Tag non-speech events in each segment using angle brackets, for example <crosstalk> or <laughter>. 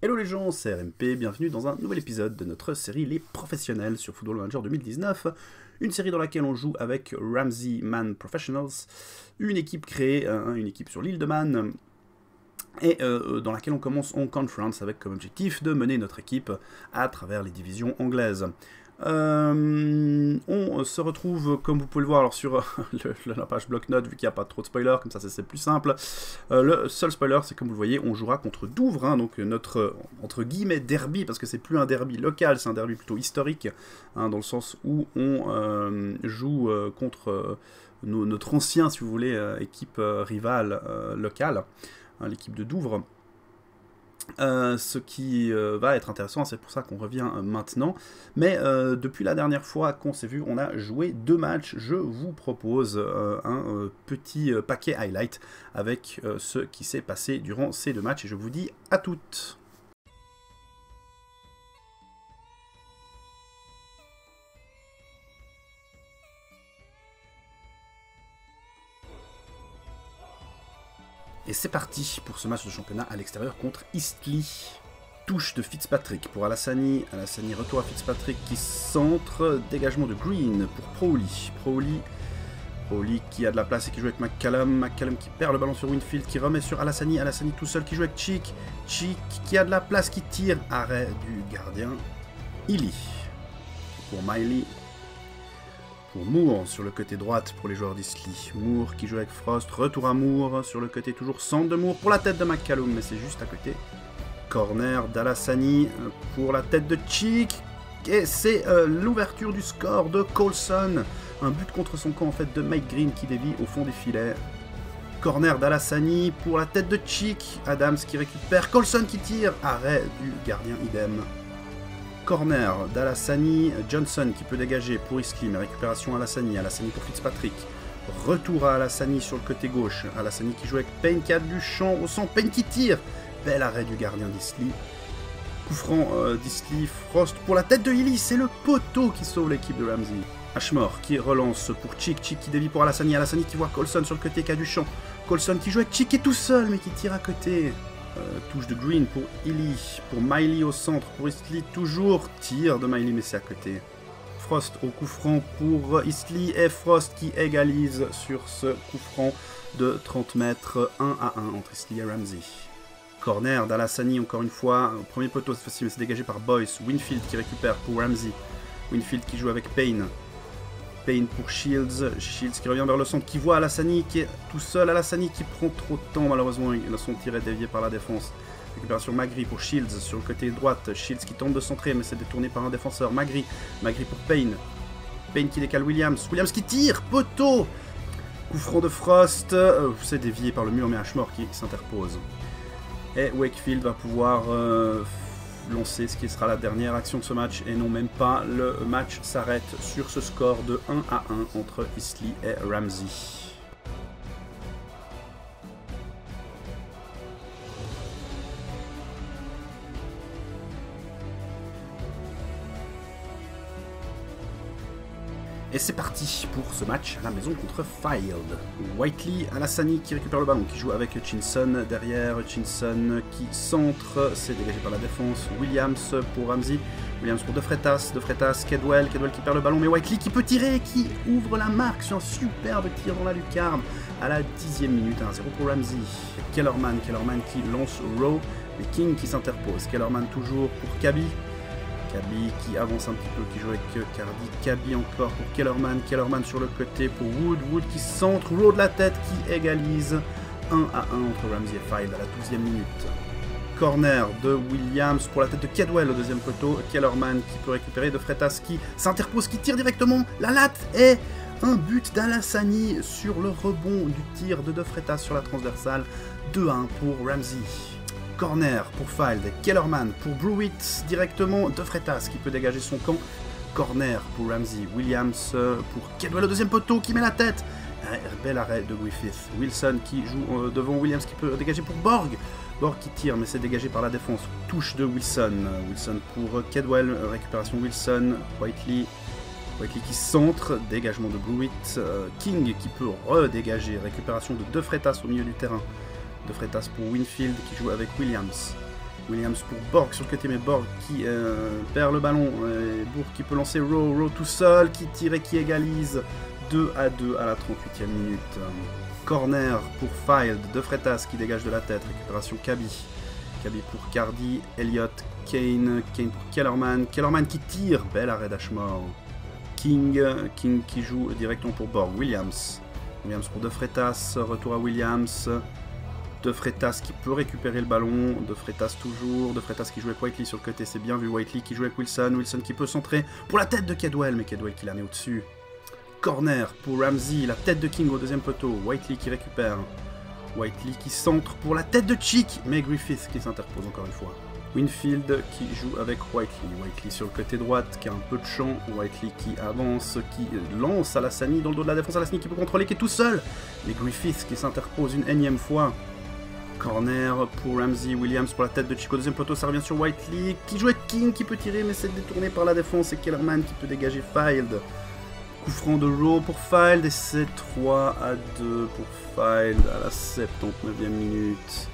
Hello les gens, c'est RMP, bienvenue dans un nouvel épisode de notre série Les Professionnels sur Football Manager 2019, une série dans laquelle on joue avec Ramsey Man Professionals, une équipe créée, euh, hein, une équipe sur l'île de Man, et euh, euh, dans laquelle on commence en conference avec comme objectif de mener notre équipe à travers les divisions anglaises. Euh, on se retrouve, comme vous pouvez le voir, alors sur <laughs> la page bloc-notes, vu qu'il n'y a pas trop de spoilers, comme ça c'est plus simple. Euh, le seul spoiler, c'est comme vous le voyez, on jouera contre Douvres, hein, donc notre, euh, entre guillemets, derby, parce que c'est plus un derby local, c'est un derby plutôt historique, hein, dans le sens où on joue contre notre ancien, si vous voulez, équipe rivale locale, hein, l'équipe de Douvres. Euh, ce qui euh, va être intéressant, c'est pour ça qu'on revient euh, maintenant. Mais depuis la dernière fois qu'on s'est vu, on a joué deux matchs. Je vous propose un petit paquet highlight avec ce qui s'est passé durant ces deux matchs. Et je vous dis à toutes. Et c'est parti pour ce match de championnat à l'extérieur contre Eastleigh. Touche de Fitzpatrick pour Alassani. Alassani retour à Fitzpatrick qui centre. Dégagement de Green pour Prowley. Prowley qui a de la place et qui joue avec McCallum. McCallum qui perd le ballon sur Winfield, qui remet sur Alassani. Alassani tout seul qui joue avec Chick. Chick qui a de la place, qui tire. Arrêt du gardien. Illy. Pour Miley pour Moore sur le côté droite pour les joueurs d'Isley. Moore qui joue avec Frost, retour à Moore sur le côté, toujours centre de Moore pour la tête de McCallum, mais c'est juste à côté. Corner d'Alassani euh, pour la tête de Chick. Et c'est euh, l'ouverture du score de Colson. Un but contre son camp en fait de Mike Green qui dévie au fond des filets. Corner d'Alassani pour la tête de Chick. Adams qui récupère. Colson qui tire. Arrêt du gardien idem corner d'Alassani Johnson qui peut dégager pour Iskim. Récupération à Alassani. Alassani pour Fitzpatrick. Retour à Alassani sur le côté gauche. Alassani qui joue avec Payne qui a du champ au centre, Payne qui tire. Bel arrêt du gardien d'Isli. Coup franc euh, Frost pour la tête de Hilly. C'est le poteau qui sauve l'équipe de Ramsey. Ashmore qui relance pour Chick. Chick qui dévie pour Alassani. Alassani qui voit Colson sur le côté qui du champ. Colson qui joue avec Chick et tout seul mais qui tire à côté. Euh, touche de Green pour Illy, pour Miley au centre, pour Eastley, toujours, tir de Miley mais c'est à côté. Frost au coup franc pour Eastley et Frost qui égalise sur ce coup franc de 30 mètres 1 à 1 entre Eastley et Ramsey. Corner d'Alassani encore une fois, premier poteau cette fois-ci mais c'est dégagé par Boyce, Winfield qui récupère pour Ramsey, Winfield qui joue avec Payne, Payne pour Shields. Shields qui revient vers le centre, qui voit Alassani, qui est tout seul. Alassani qui prend trop de temps, malheureusement. Son tir est dévié par la défense. Récupération Magri pour Shields sur le côté droite. Shields qui tente de centrer, mais c'est détourné par un défenseur. Magri. Magri pour Payne. Payne qui décale Williams. Williams qui tire. Poteau. Coup franc de Frost. Euh, c'est dévié par le mur, mais Ashmore qui s'interpose. Et Wakefield va pouvoir euh, lancé, ce qui sera la dernière action de ce match, et non même pas. Le match s'arrête sur ce score de 1 à 1 entre Isli et Ramsey. Et c'est parti pour ce match à la maison contre Field. Whiteley Sani qui récupère le ballon, qui joue avec Hutchinson. Derrière Hutchinson qui centre, c'est dégagé par la défense. Williams pour Ramsey, Williams pour De Freitas, De Freitas, Kedwell, Kedwell qui perd le ballon, mais Whiteley qui peut tirer, qui ouvre la marque sur un superbe tir dans la lucarne à la dixième minute, 1-0 pour Ramsey. Kellerman, Kellerman qui lance Rowe, mais King qui s'interpose. Kellerman toujours pour Kaby, Kabi qui avance un petit peu, qui joue avec Cardi. Kabi encore pour Kellerman. Kellerman sur le côté pour Wood. Wood qui centre, de la tête qui égalise 1 à 1 entre Ramsey et Five à la 12e minute. Corner de Williams pour la tête de Cadwell au deuxième poteau. Kellerman qui peut récupérer de Fretas qui s'interpose, qui tire directement la latte est un but d'Alassani sur le rebond du tir de De Freitas sur la transversale. 2 à 1 pour Ramsey corner pour Fild, Kellerman pour Brewitt directement, De Fretas qui peut dégager son camp, corner pour Ramsey, Williams euh, pour Kedwell au deuxième poteau qui met la tête, bel arrêt de Griffith, Wilson qui joue euh, devant Williams qui peut dégager pour Borg, Borg qui tire mais c'est dégagé par la défense, touche de Wilson, Wilson pour Kedwell, récupération Wilson, Whiteley, Whiteley qui centre, dégagement de Brewitt, euh, King qui peut redégager, récupération de De Fretas au milieu du terrain, de Freitas pour Winfield qui joue avec Williams. Williams pour Borg sur le côté, mais Borg qui euh, perd le ballon. Euh, et qui peut lancer Rowe, Rowe tout seul, qui tire et qui égalise 2 à 2 à la 38e minute. Corner pour Field, De Freitas qui dégage de la tête, récupération Cabi. Cabi pour Cardi, Elliott, Kane, Kane pour Kellerman, Kellerman qui tire, bel arrêt d'Ashmore. King, King qui joue directement pour Borg, Williams. Williams pour De Freitas, retour à Williams, de Freitas qui peut récupérer le ballon, de Freitas toujours, de Freitas qui joue avec Whiteley sur le côté, c'est bien vu Whiteley qui joue avec Wilson, Wilson qui peut centrer pour la tête de Cadwell, mais Cadwell qui la met au-dessus. Corner pour Ramsey, la tête de King au deuxième poteau, Whiteley qui récupère, Whiteley qui centre pour la tête de Cheek, mais Griffith qui s'interpose encore une fois. Winfield qui joue avec Whiteley. Whiteley sur le côté droite qui a un peu de champ. Whiteley qui avance, qui lance à Alassani dans le dos de la défense. Alassani qui peut contrôler, qui est tout seul. Mais Griffith qui s'interpose une énième fois. Corner pour Ramsey Williams pour la tête de Chico. Deuxième poteau, ça revient sur Whiteley. Qui joue avec King qui peut tirer, mais c'est détourné par la défense. Et Kellerman qui peut dégager Field. Coup franc de Rowe pour Field. Et c'est 3 à 2 pour Field à la 79e minute.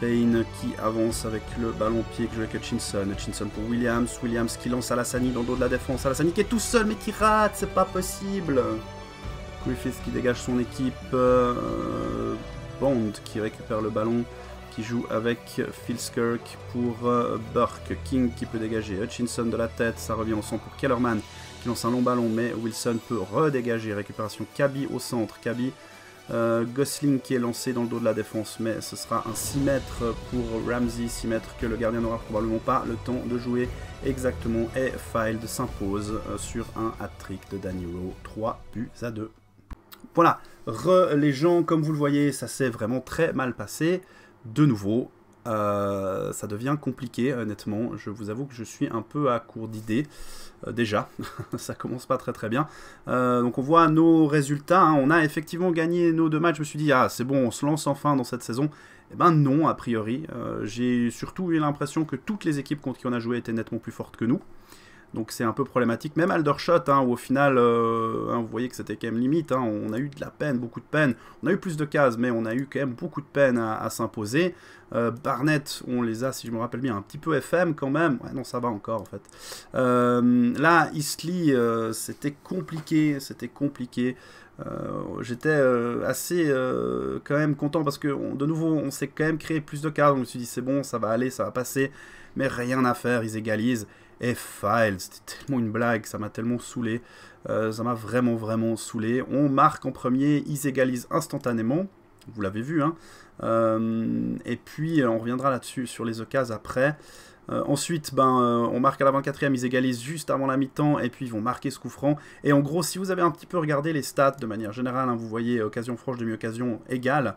Payne qui avance avec le ballon pied que joue avec Hutchinson. Hutchinson pour Williams. Williams qui lance Alassani dans le dos de la défense. Alassani qui est tout seul mais qui rate, c'est pas possible. Griffith qui dégage son équipe. Euh, Bond qui récupère le ballon, qui joue avec Filskirk pour euh, Burke, King qui peut dégager, Hutchinson de la tête, ça revient au centre pour Kellerman qui lance un long ballon, mais Wilson peut redégager, récupération Kaby au centre, Kaby. Euh, Gosling qui est lancé dans le dos de la défense, mais ce sera un 6 mètres pour Ramsey, 6 mètres que le gardien n'aura probablement pas le temps de jouer exactement. Et Fild s'impose euh, sur un hat-trick de Rowe 3 buts à 2. Voilà, les gens, comme vous le voyez, ça s'est vraiment très mal passé. De nouveau, euh, ça devient compliqué, honnêtement. Je vous avoue que je suis un peu à court d'idées. Euh, déjà, <laughs> ça commence pas très très bien. Euh, donc on voit nos résultats. Hein. On a effectivement gagné nos deux matchs. Je me suis dit, ah c'est bon, on se lance enfin dans cette saison. Eh ben non, a priori. J'ai surtout eu l'impression que toutes les équipes contre qui on a joué étaient nettement plus fortes que nous. Donc c'est un peu problématique. Même Aldershot, hein, où au final, euh, hein, vous voyez que c'était quand même limite. Hein, on a eu de la peine, beaucoup de peine. On a eu plus de cases, mais on a eu quand même beaucoup de peine à, s'imposer. Euh, Barnett, on les a, si je me rappelle bien, un petit peu FM quand même. Ouais, non, ça va encore en fait. Euh, là, Isley, c'était compliqué, c'était compliqué. j'étais assez quand même content parce que de nouveau on s'est quand même créé plus de cases. On je me suis dit c'est bon, ça va aller, ça va passer, mais rien à faire, ils égalisent. Et eh, files C'était tellement une blague, ça m'a tellement saoulé. Euh, ça m'a vraiment, vraiment saoulé. On marque en premier, ils égalisent instantanément. Vous l'avez vu, hein. Euh, et puis, euh, on reviendra là-dessus, sur les occasions après. ensuite, ben, on marque à la 24e, ils égalisent juste avant la mi-temps, et puis ils vont marquer ce coup franc. Et en gros, si vous avez un petit peu regardé les stats de manière générale, hein, vous voyez occasion franche, demi-occasion égale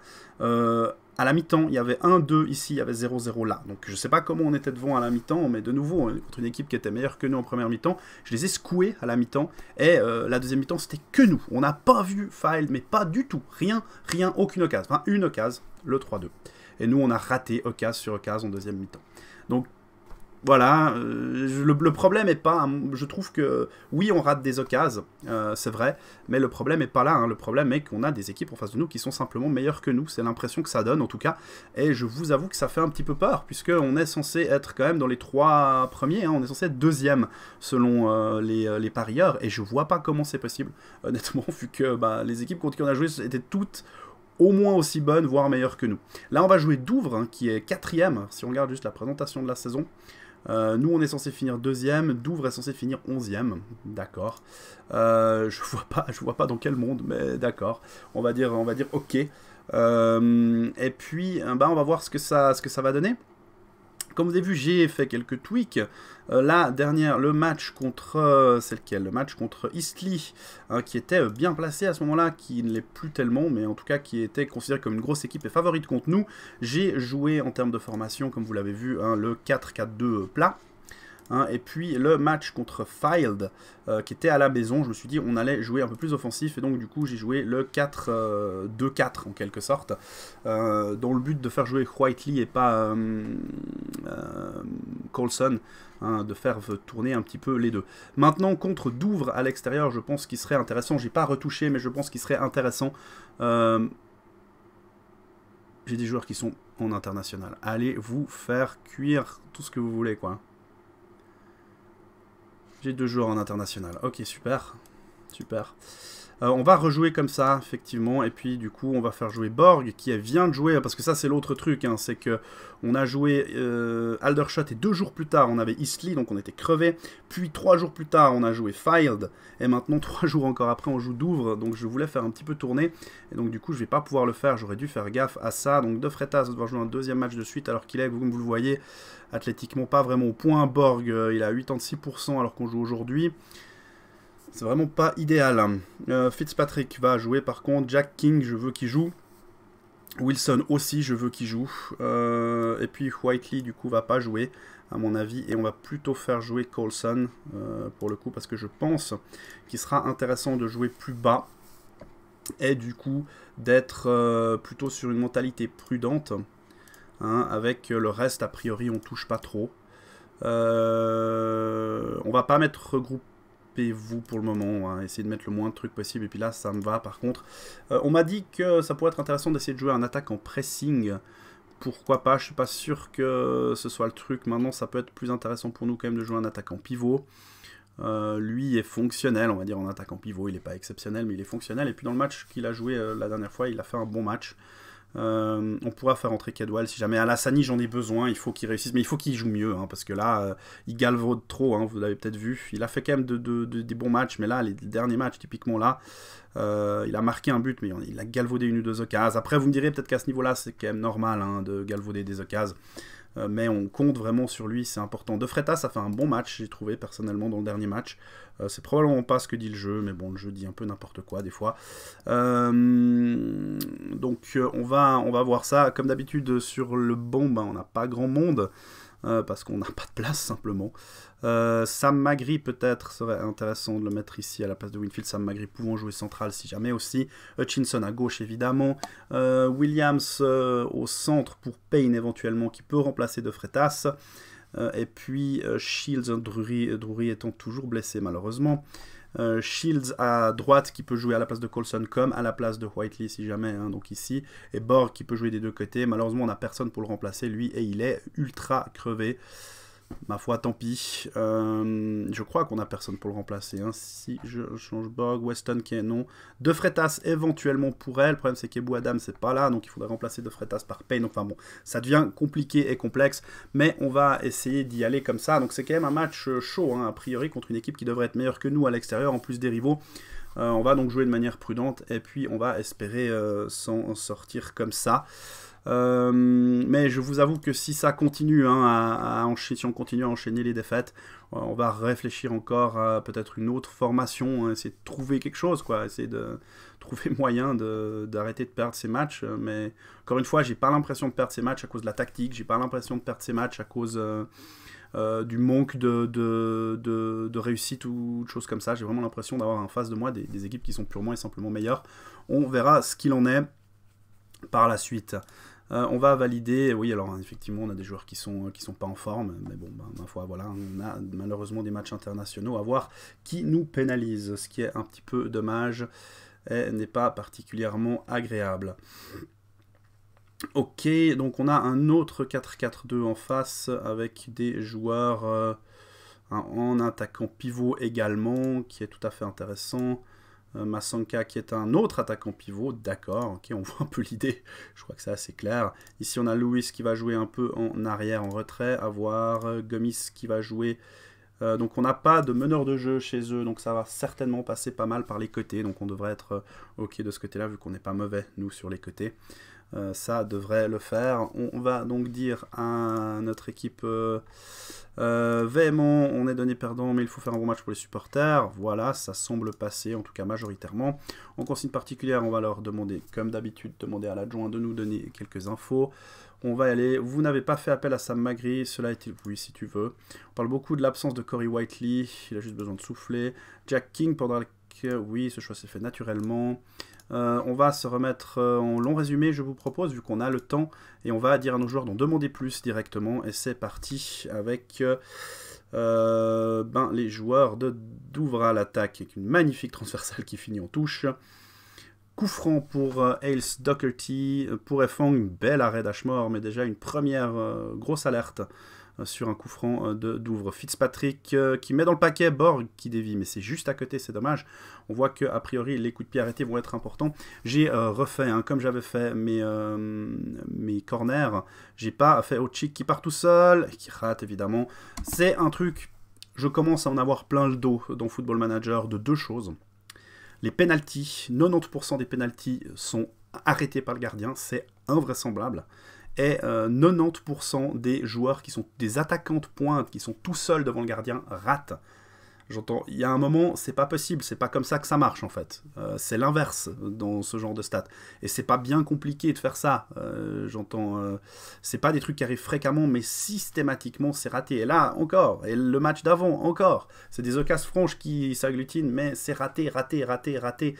à la mi-temps, il y avait 1-2 ici, il y avait 0-0 là. Donc je ne sais pas comment on était devant à la mi-temps, mais de nouveau, hein, contre une équipe qui était meilleure que nous en première mi-temps, je les ai secoués à la mi-temps. Et euh, la deuxième mi-temps, c'était que nous. On n'a pas vu File, mais pas du tout. Rien, rien, aucune occasion. Enfin, une occasion, le 3-2. Et nous, on a raté occasion sur occasion en deuxième mi-temps. Donc voilà, euh, le, problème est pas. je trouve que oui, on rate des occasions, euh, c'est vrai, mais le problème est pas là. Hein. le problème est qu'on a des équipes en face de nous qui sont simplement meilleures que nous. C'est l'impression que ça donne en tout cas. Et je vous avoue que ça fait un petit peu peur, puisque on est censé être quand même dans les trois premiers. Hein. on est censé être deuxième selon euh, les, les, parieurs. Et je vois pas comment c'est possible, <laughs> honnêtement, vu que bah, les équipes contre qui on a joué étaient toutes au moins aussi bonnes, voire meilleures que nous. Là, on va jouer Douvres, hein, qui est quatrième, si on regarde juste la présentation de la saison. Euh, nous, on est censé finir deuxième. D'ouvre est censé finir onzième. D'accord. Euh, je vois pas, je vois pas dans quel monde, mais d'accord. On va dire, on va dire, ok. Euh, et puis, bah, on va voir ce que ça, ce que ça va donner. Comme vous avez vu, j'ai fait quelques tweaks. Euh, la dernière, le match contre... Euh, celle c'est Le match contre Eastleigh, hein, qui était bien placé à ce moment-là, qui ne l'est plus tellement, mais en tout cas qui était considéré comme une grosse équipe et favorite contre nous. J'ai joué en termes de formation, comme vous l'avez vu, hein, le 4-4-2 plat. Hein. et puis le match contre Field, euh, qui était à la maison, je me suis dit on allait jouer un peu plus offensif, et donc du coup j'ai joué le 4-2-4 euh, en quelque sorte, euh, dans le but de faire jouer Whiteley et pas Colson, hein, de faire tourner un petit peu les deux. Maintenant contre Douvres à l'extérieur, je pense qu'il serait intéressant, j'ai pas retouché, mais je pense qu'il serait intéressant. j'ai des joueurs qui sont en international. Allez vous faire cuire tout ce que vous voulez, quoi. J'ai deux joueurs en international. Ok, super. Super. Euh, on va rejouer comme ça, effectivement. Et puis, du coup, on va faire jouer Borg, qui vient de jouer. Parce que ça, c'est l'autre truc. Hein, c'est que on a joué euh, Aldershot et deux jours plus tard, on avait isley, donc on était crevé. Puis, trois jours plus tard, on a joué Fild Et maintenant, <laughs> trois jours encore après, on joue Douvres. Donc, je voulais faire un petit peu tourner. Et donc, du coup, je vais pas pouvoir le faire. J'aurais dû faire gaffe à ça. Donc, De Fretas va devoir jouer un deuxième match de suite, alors qu'il est, comme vous le voyez, athlétiquement pas vraiment au point. Borg, euh, il a 86% alors qu'on joue aujourd'hui. C'est vraiment pas idéal. Hein. Euh, Fitzpatrick va jouer par contre. Jack King, je veux qu'il joue. Wilson aussi, je veux qu'il joue. Euh, et puis Whiteley, du coup, va pas jouer, à mon avis. Et on va plutôt faire jouer Colson, euh, pour le coup, parce que je pense qu'il sera intéressant de jouer plus bas. Et du coup, d'être plutôt sur une mentalité prudente. Hein, avec le reste, a priori, on touche pas trop. Euh, on va pas mettre groupe vous pour le moment. Hein. essayer de mettre le moins de trucs possible. Et puis là, ça me va par contre. Euh, on m'a dit que ça pourrait être intéressant d'essayer de jouer un attaque en pressing. Pourquoi pas Je suis pas sûr que ce soit le truc. Maintenant, ça peut être plus intéressant pour nous quand même de jouer un attaque en pivot. Euh, lui est fonctionnel, on va dire, en attaquant pivot. Il est pas exceptionnel, mais il est fonctionnel. Et puis dans le match qu'il a joué euh, la dernière fois, il a fait un bon match. Euh, on pourra faire entrer Cadwell si jamais. Alassani, j'en ai besoin. Il faut qu'il réussisse, mais il faut qu'il joue mieux hein, parce que là, euh, il galvaude trop. Hein, vous l'avez peut-être vu. Il a fait quand même des bons matchs, mais là, les derniers matchs, typiquement là, euh, il a marqué un but, mais il a galvaudé une ou deux occasions. Après, vous me direz peut-être qu'à ce niveau-là, c'est quand même normal hein, de galvauder des occasions. Euh, mais on compte vraiment sur lui, c'est important. De Freitas ça fait un bon match, j'ai trouvé personnellement dans le dernier match. Euh, c'est probablement pas ce que dit le jeu, mais bon, le jeu dit un peu n'importe quoi des fois. Euh, donc on, va, on va voir ça. Comme d'habitude, sur le bon, ben, on n'a pas grand monde. Euh, parce qu'on n'a pas de place simplement. Euh, Sam Magri peut-être serait intéressant de le mettre ici à la place de Winfield. Sam Magri pouvant jouer central si jamais aussi. Hutchinson à gauche évidemment. Euh, Williams au centre pour Payne éventuellement qui peut remplacer De Freitas. et puis Shields, Drury, Drury étant toujours blessé malheureusement. Euh, Shields à droite qui peut jouer à la place de Colson comme à la place de Whiteley si jamais, hein, donc ici. Et Borg qui peut jouer des deux côtés. Malheureusement, on n'a personne pour le remplacer, lui, et il est ultra crevé ma foi, tant pis. Euh, je crois qu'on a personne pour le remplacer. Hein. Si je change Bog, Weston qui est non. De Fretas éventuellement pour elle. Le problème c'est qu'Ebou Adam c'est pas là, donc il faudrait remplacer De Fretas par Payne. Enfin bon, ça devient compliqué et complexe, mais on va essayer d'y aller comme ça. Donc c'est quand même un match euh, chaud, hein, a priori, contre une équipe qui devrait être meilleure que nous à l'extérieur, en plus des rivaux. Euh, on va donc jouer de manière prudente et puis on va espérer s'en sortir comme ça. Euh, mais je vous avoue que si ça continue, hein, à, si on continue à enchaîner les défaites, euh, on va réfléchir encore à peut-être une autre formation, hein, essayer de trouver quelque chose, quoi, essayer de <laughs> trouver moyen d'arrêter de, perdre ces matchs. Mais encore une fois, j'ai pas l'impression de perdre ces matchs à cause de la tactique, j'ai pas l'impression de perdre ces matchs à cause euh, du manque de, de, réussite ou de choses comme ça. J'ai vraiment l'impression d'avoir en face de moi des, des équipes qui sont purement et simplement meilleures. On verra ce qu'il en est par la suite. Euh, on va valider, oui, alors effectivement, on a des joueurs qui sont qui sont pas en forme, mais bon, ben, ma foi, voilà, on a malheureusement des matchs internationaux à voir qui nous pénalisent, ce qui est un petit peu dommage et n'est pas particulièrement agréable. Ok, donc on a un autre 4-4-2 en face avec des joueurs euh, en attaquant pivot également, qui est tout à fait intéressant. Euh, Masanka qui est un autre attaquant pivot, d'accord, ok, on <laughs> voit un peu l'idée, je crois que c'est assez clair. Ici on a Louis qui va jouer un peu en arrière, en retrait, avoir voir euh, Gomis qui va jouer... Euh, donc on n'a pas de meneur de jeu chez eux, donc ça va certainement passer pas mal par les côtés, donc on devrait être ok de ce côté-là vu qu'on n'est pas mauvais, nous, sur les côtés. Euh, ça devrait le faire. On, va donc dire à notre équipe euh, euh, véhément, on est donné perdant, mais il faut faire un bon match pour les supporters. Voilà, ça semble passer, en tout cas majoritairement. En consigne particulière, on va leur demander, comme d'habitude, demander à l'adjoint de nous donner quelques infos. On va aller. Vous n'avez pas fait appel à Sam Magri, cela est-il Oui, si tu veux. On parle beaucoup de l'absence de Corey Whiteley, il a juste besoin de souffler. Jack King pendant le... Oui, ce choix s'est fait naturellement. Euh, on va se remettre euh, en long résumé, je vous propose, vu qu'on a le temps, et on va dire à nos joueurs d'en demander plus directement. Et c'est parti avec euh, ben, les joueurs de Douvra à l'attaque, avec une magnifique transversale qui finit en touche. Coup franc pour Ails Ailes pour Fang, une belle arrêt d'Ashmore, mais déjà une première grosse alerte euh, sur un coup franc euh, d'ouvre. Fitzpatrick euh, qui met dans le paquet, Borg qui dévie, mais c'est juste à côté, c'est dommage. On voit que a priori les coups de pied arrêtés vont être importants. J'ai refait, hein, comme j'avais fait mes, mes corners, j'ai pas fait chic qui part tout seul, qui rate évidemment. C'est un truc, je commence à en avoir plein le dos dans Football Manager de deux choses. Les pénalties, 90% des pénalties sont arrêtés par le gardien, c'est invraisemblable et 90% euh, des joueurs qui sont des attaquants de pointe, qui sont tout seuls devant le gardien, ratent. J'entends, il y a un moment, c'est pas possible, c'est pas comme ça que ça marche en fait. Euh, c'est l'inverse dans ce genre de stats. Et c'est pas bien compliqué de faire ça. Euh, j'entends, c'est pas des trucs qui arrivent fréquemment, mais systématiquement c'est raté. Et là, encore, et le match d'avant, encore. C'est des occasions franches qui s'agglutinent, mais c'est raté, raté, raté, raté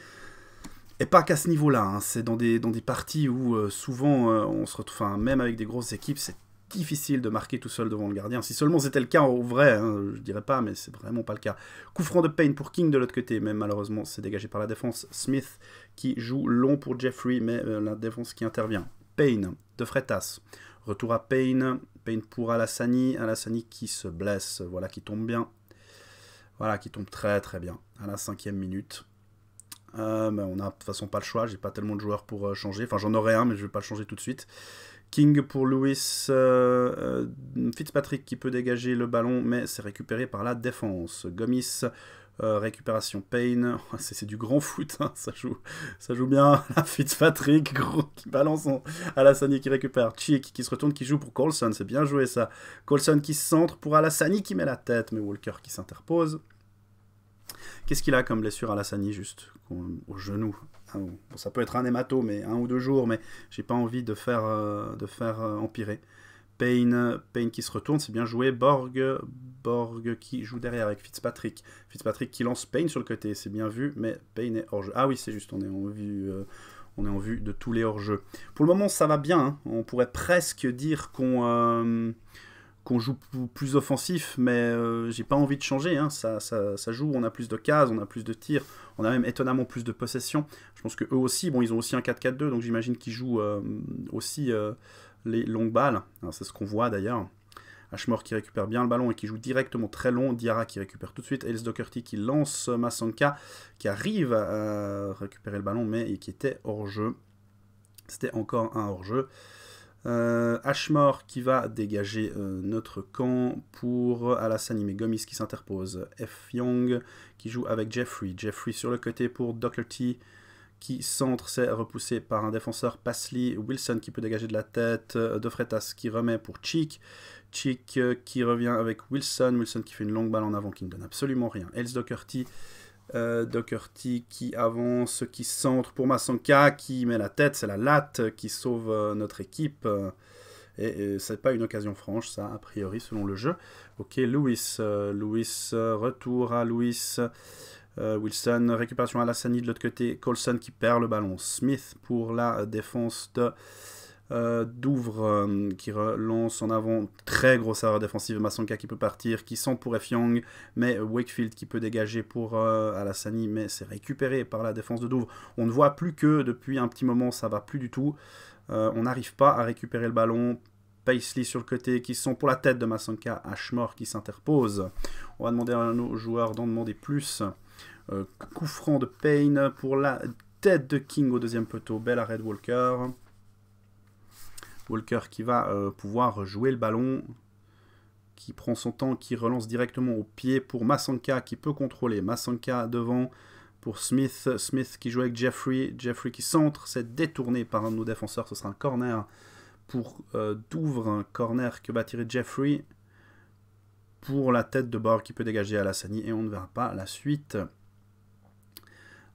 et pas qu'à ce niveau-là, hein. c'est dans des, dans des parties où euh, souvent euh, on se retrouve, même avec des grosses équipes, c'est difficile de marquer tout seul devant le gardien. Si seulement c'était le cas au vrai, je hein, je dirais pas, mais c'est vraiment pas le cas. Coup franc de Payne pour King de l'autre côté, mais malheureusement c'est dégagé par la défense. Smith qui joue long pour Jeffrey, mais euh, la défense qui intervient. Payne de Fretas. Retour à Payne. Payne pour Alassani. Alassani qui se blesse, voilà, qui tombe bien. Voilà, qui tombe très très bien à la cinquième minute. Euh, on a de toute façon pas le choix, j'ai pas tellement de joueurs pour euh, changer. Enfin, j'en aurais un, mais je vais pas le changer tout de suite. King pour Lewis euh, Fitzpatrick qui peut dégager le ballon, mais c'est récupéré par la défense. Gomis, récupération Payne, <laughs> c'est du grand foot, hein. ça, joue, ça joue bien. <laughs> Fitzpatrick gros, qui balance en Alassani qui récupère. Chick qui se retourne, qui joue pour Colson, c'est bien joué ça. Colson qui centre pour Alassani qui met la tête, mais Walker qui s'interpose. Qu'est-ce qu'il a comme blessure à la Sani, juste au genou ah, Ça peut être un hématome, mais un ou deux jours, mais j'ai pas envie de faire, euh, de faire euh, empirer. Payne, Payne qui se retourne, c'est bien joué. Borg, Borg qui joue derrière avec Fitzpatrick. Fitzpatrick qui lance Payne sur le côté, c'est bien vu, mais Payne est hors jeu. Ah oui, c'est juste, on est en vue. Euh, on est en vue de tous les hors-jeux. Pour le moment, ça va bien. Hein. On pourrait presque dire qu'on qu'on joue plus offensif, mais euh, j'ai pas envie de changer. Hein. Ça, ça, joue, on a plus de cases, on a plus de tirs, on a même étonnamment plus de possessions. Je pense que eux aussi, bon, ils ont aussi un 4-4-2, donc j'imagine qu'ils jouent euh, aussi euh, les longues balles. Hein, c'est ce qu'on voit d'ailleurs. Ashmore qui récupère bien le ballon et qui joue directement très long. Diarra qui récupère tout de suite. Els Doherty qui lance Masanka qui arrive à récupérer le ballon, mais qui était hors jeu. C'était encore un hors jeu. Euh, Ashmore qui va dégager euh, notre camp pour euh, Alassani gomis qui s'interpose. F. Young qui joue avec Jeffrey. Jeffrey sur le côté pour Doherty qui centre, c'est repoussé par un défenseur Pasley. Wilson qui peut dégager de la tête. De Freitas qui remet pour Cheek. Cheek qui revient avec Wilson. Wilson qui fait une longue balle en avant qui ne donne absolument rien. else Doherty euh, qui avance, qui centre pour Massanka, qui met la tête, c'est la latte qui sauve euh, notre équipe. Euh, et, c'est pas une occasion franche, ça, a priori, selon le jeu. Ok, Lewis. Euh, Lewis, retour à Lewis. Wilson, récupération à Lassani de l'autre côté. Colson qui perd le ballon. Smith pour la défense de euh, Douvre euh, qui relance en avant. Très grosse erreur défensive. Massanka qui peut partir, qui sent pour Effiong, mais Wakefield qui peut dégager pour euh, Alassani, mais c'est récupéré par la défense de Douvres. On ne voit plus que depuis un petit moment, ça va plus du tout. on n'arrive pas à récupérer le ballon. Paisley sur le côté qui sent pour la tête de Massanka, Ashmore qui s'interpose. On va demander à nos joueurs d'en demander plus. coup franc de Payne pour la tête de King au deuxième poteau. Bella Red Walker. Walker qui va euh, pouvoir jouer le ballon, qui prend son temps, qui relance directement au pied pour Masanka qui peut contrôler. Masanka devant pour Smith, Smith qui joue avec Jeffrey, Jeffrey qui centre, c'est détourné par un de nos défenseurs, ce sera un corner pour euh, Douvre, un corner que va tirer Jeffrey pour la tête de bord qui peut dégager à Alassani et on ne verra pas la suite.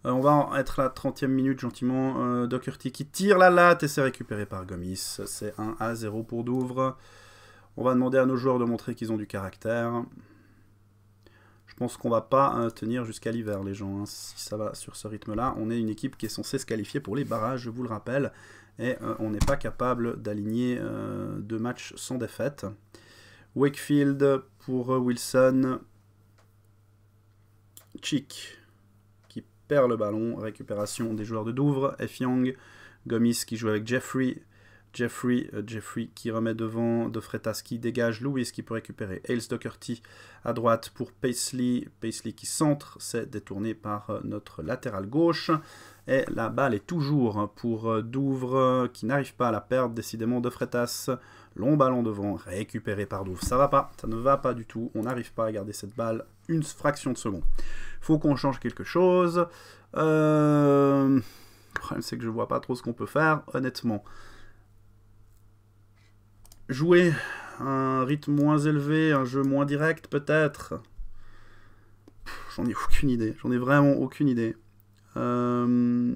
Euh, on va être à la 30e minute gentiment. Euh, qui tire la latte et c'est récupéré par Gomis. C'est 1 à 0 pour Douvres. On va demander à nos joueurs de montrer qu'ils ont du caractère. Je pense qu'on va pas euh, tenir jusqu'à l'hiver les gens. Hein, si ça va sur ce rythme-là, on est une équipe qui est censée se qualifier pour les barrages, je vous le rappelle. Et euh, on n'est pas capable d'aligner deux matchs sans défaite. Wakefield pour Wilson. Chick perd le ballon. Récupération des joueurs de Douvres. F. Gomis qui joue avec Jeffrey. Jeffrey, euh, Jeffrey qui remet devant De Fretas qui dégage. Louis qui peut récupérer. Ailes-Dockerty à droite pour Paisley. Paisley qui centre. C'est détourné par euh, notre latéral gauche. Et la balle est toujours hein, pour euh, Douvres qui n'arrive pas à la perdre. Décidément, De Fretas Long ballon devant, récupéré par Douf. Ça va pas, ça ne va pas du tout. On n'arrive pas à garder cette balle une fraction de seconde. Faut qu'on change quelque chose. Euh, le problème, c'est que je vois pas trop ce qu'on peut faire, honnêtement. Jouer un rythme moins élevé, un jeu moins direct, peut-être J'en ai aucune idée. J'en ai vraiment aucune idée. Euh,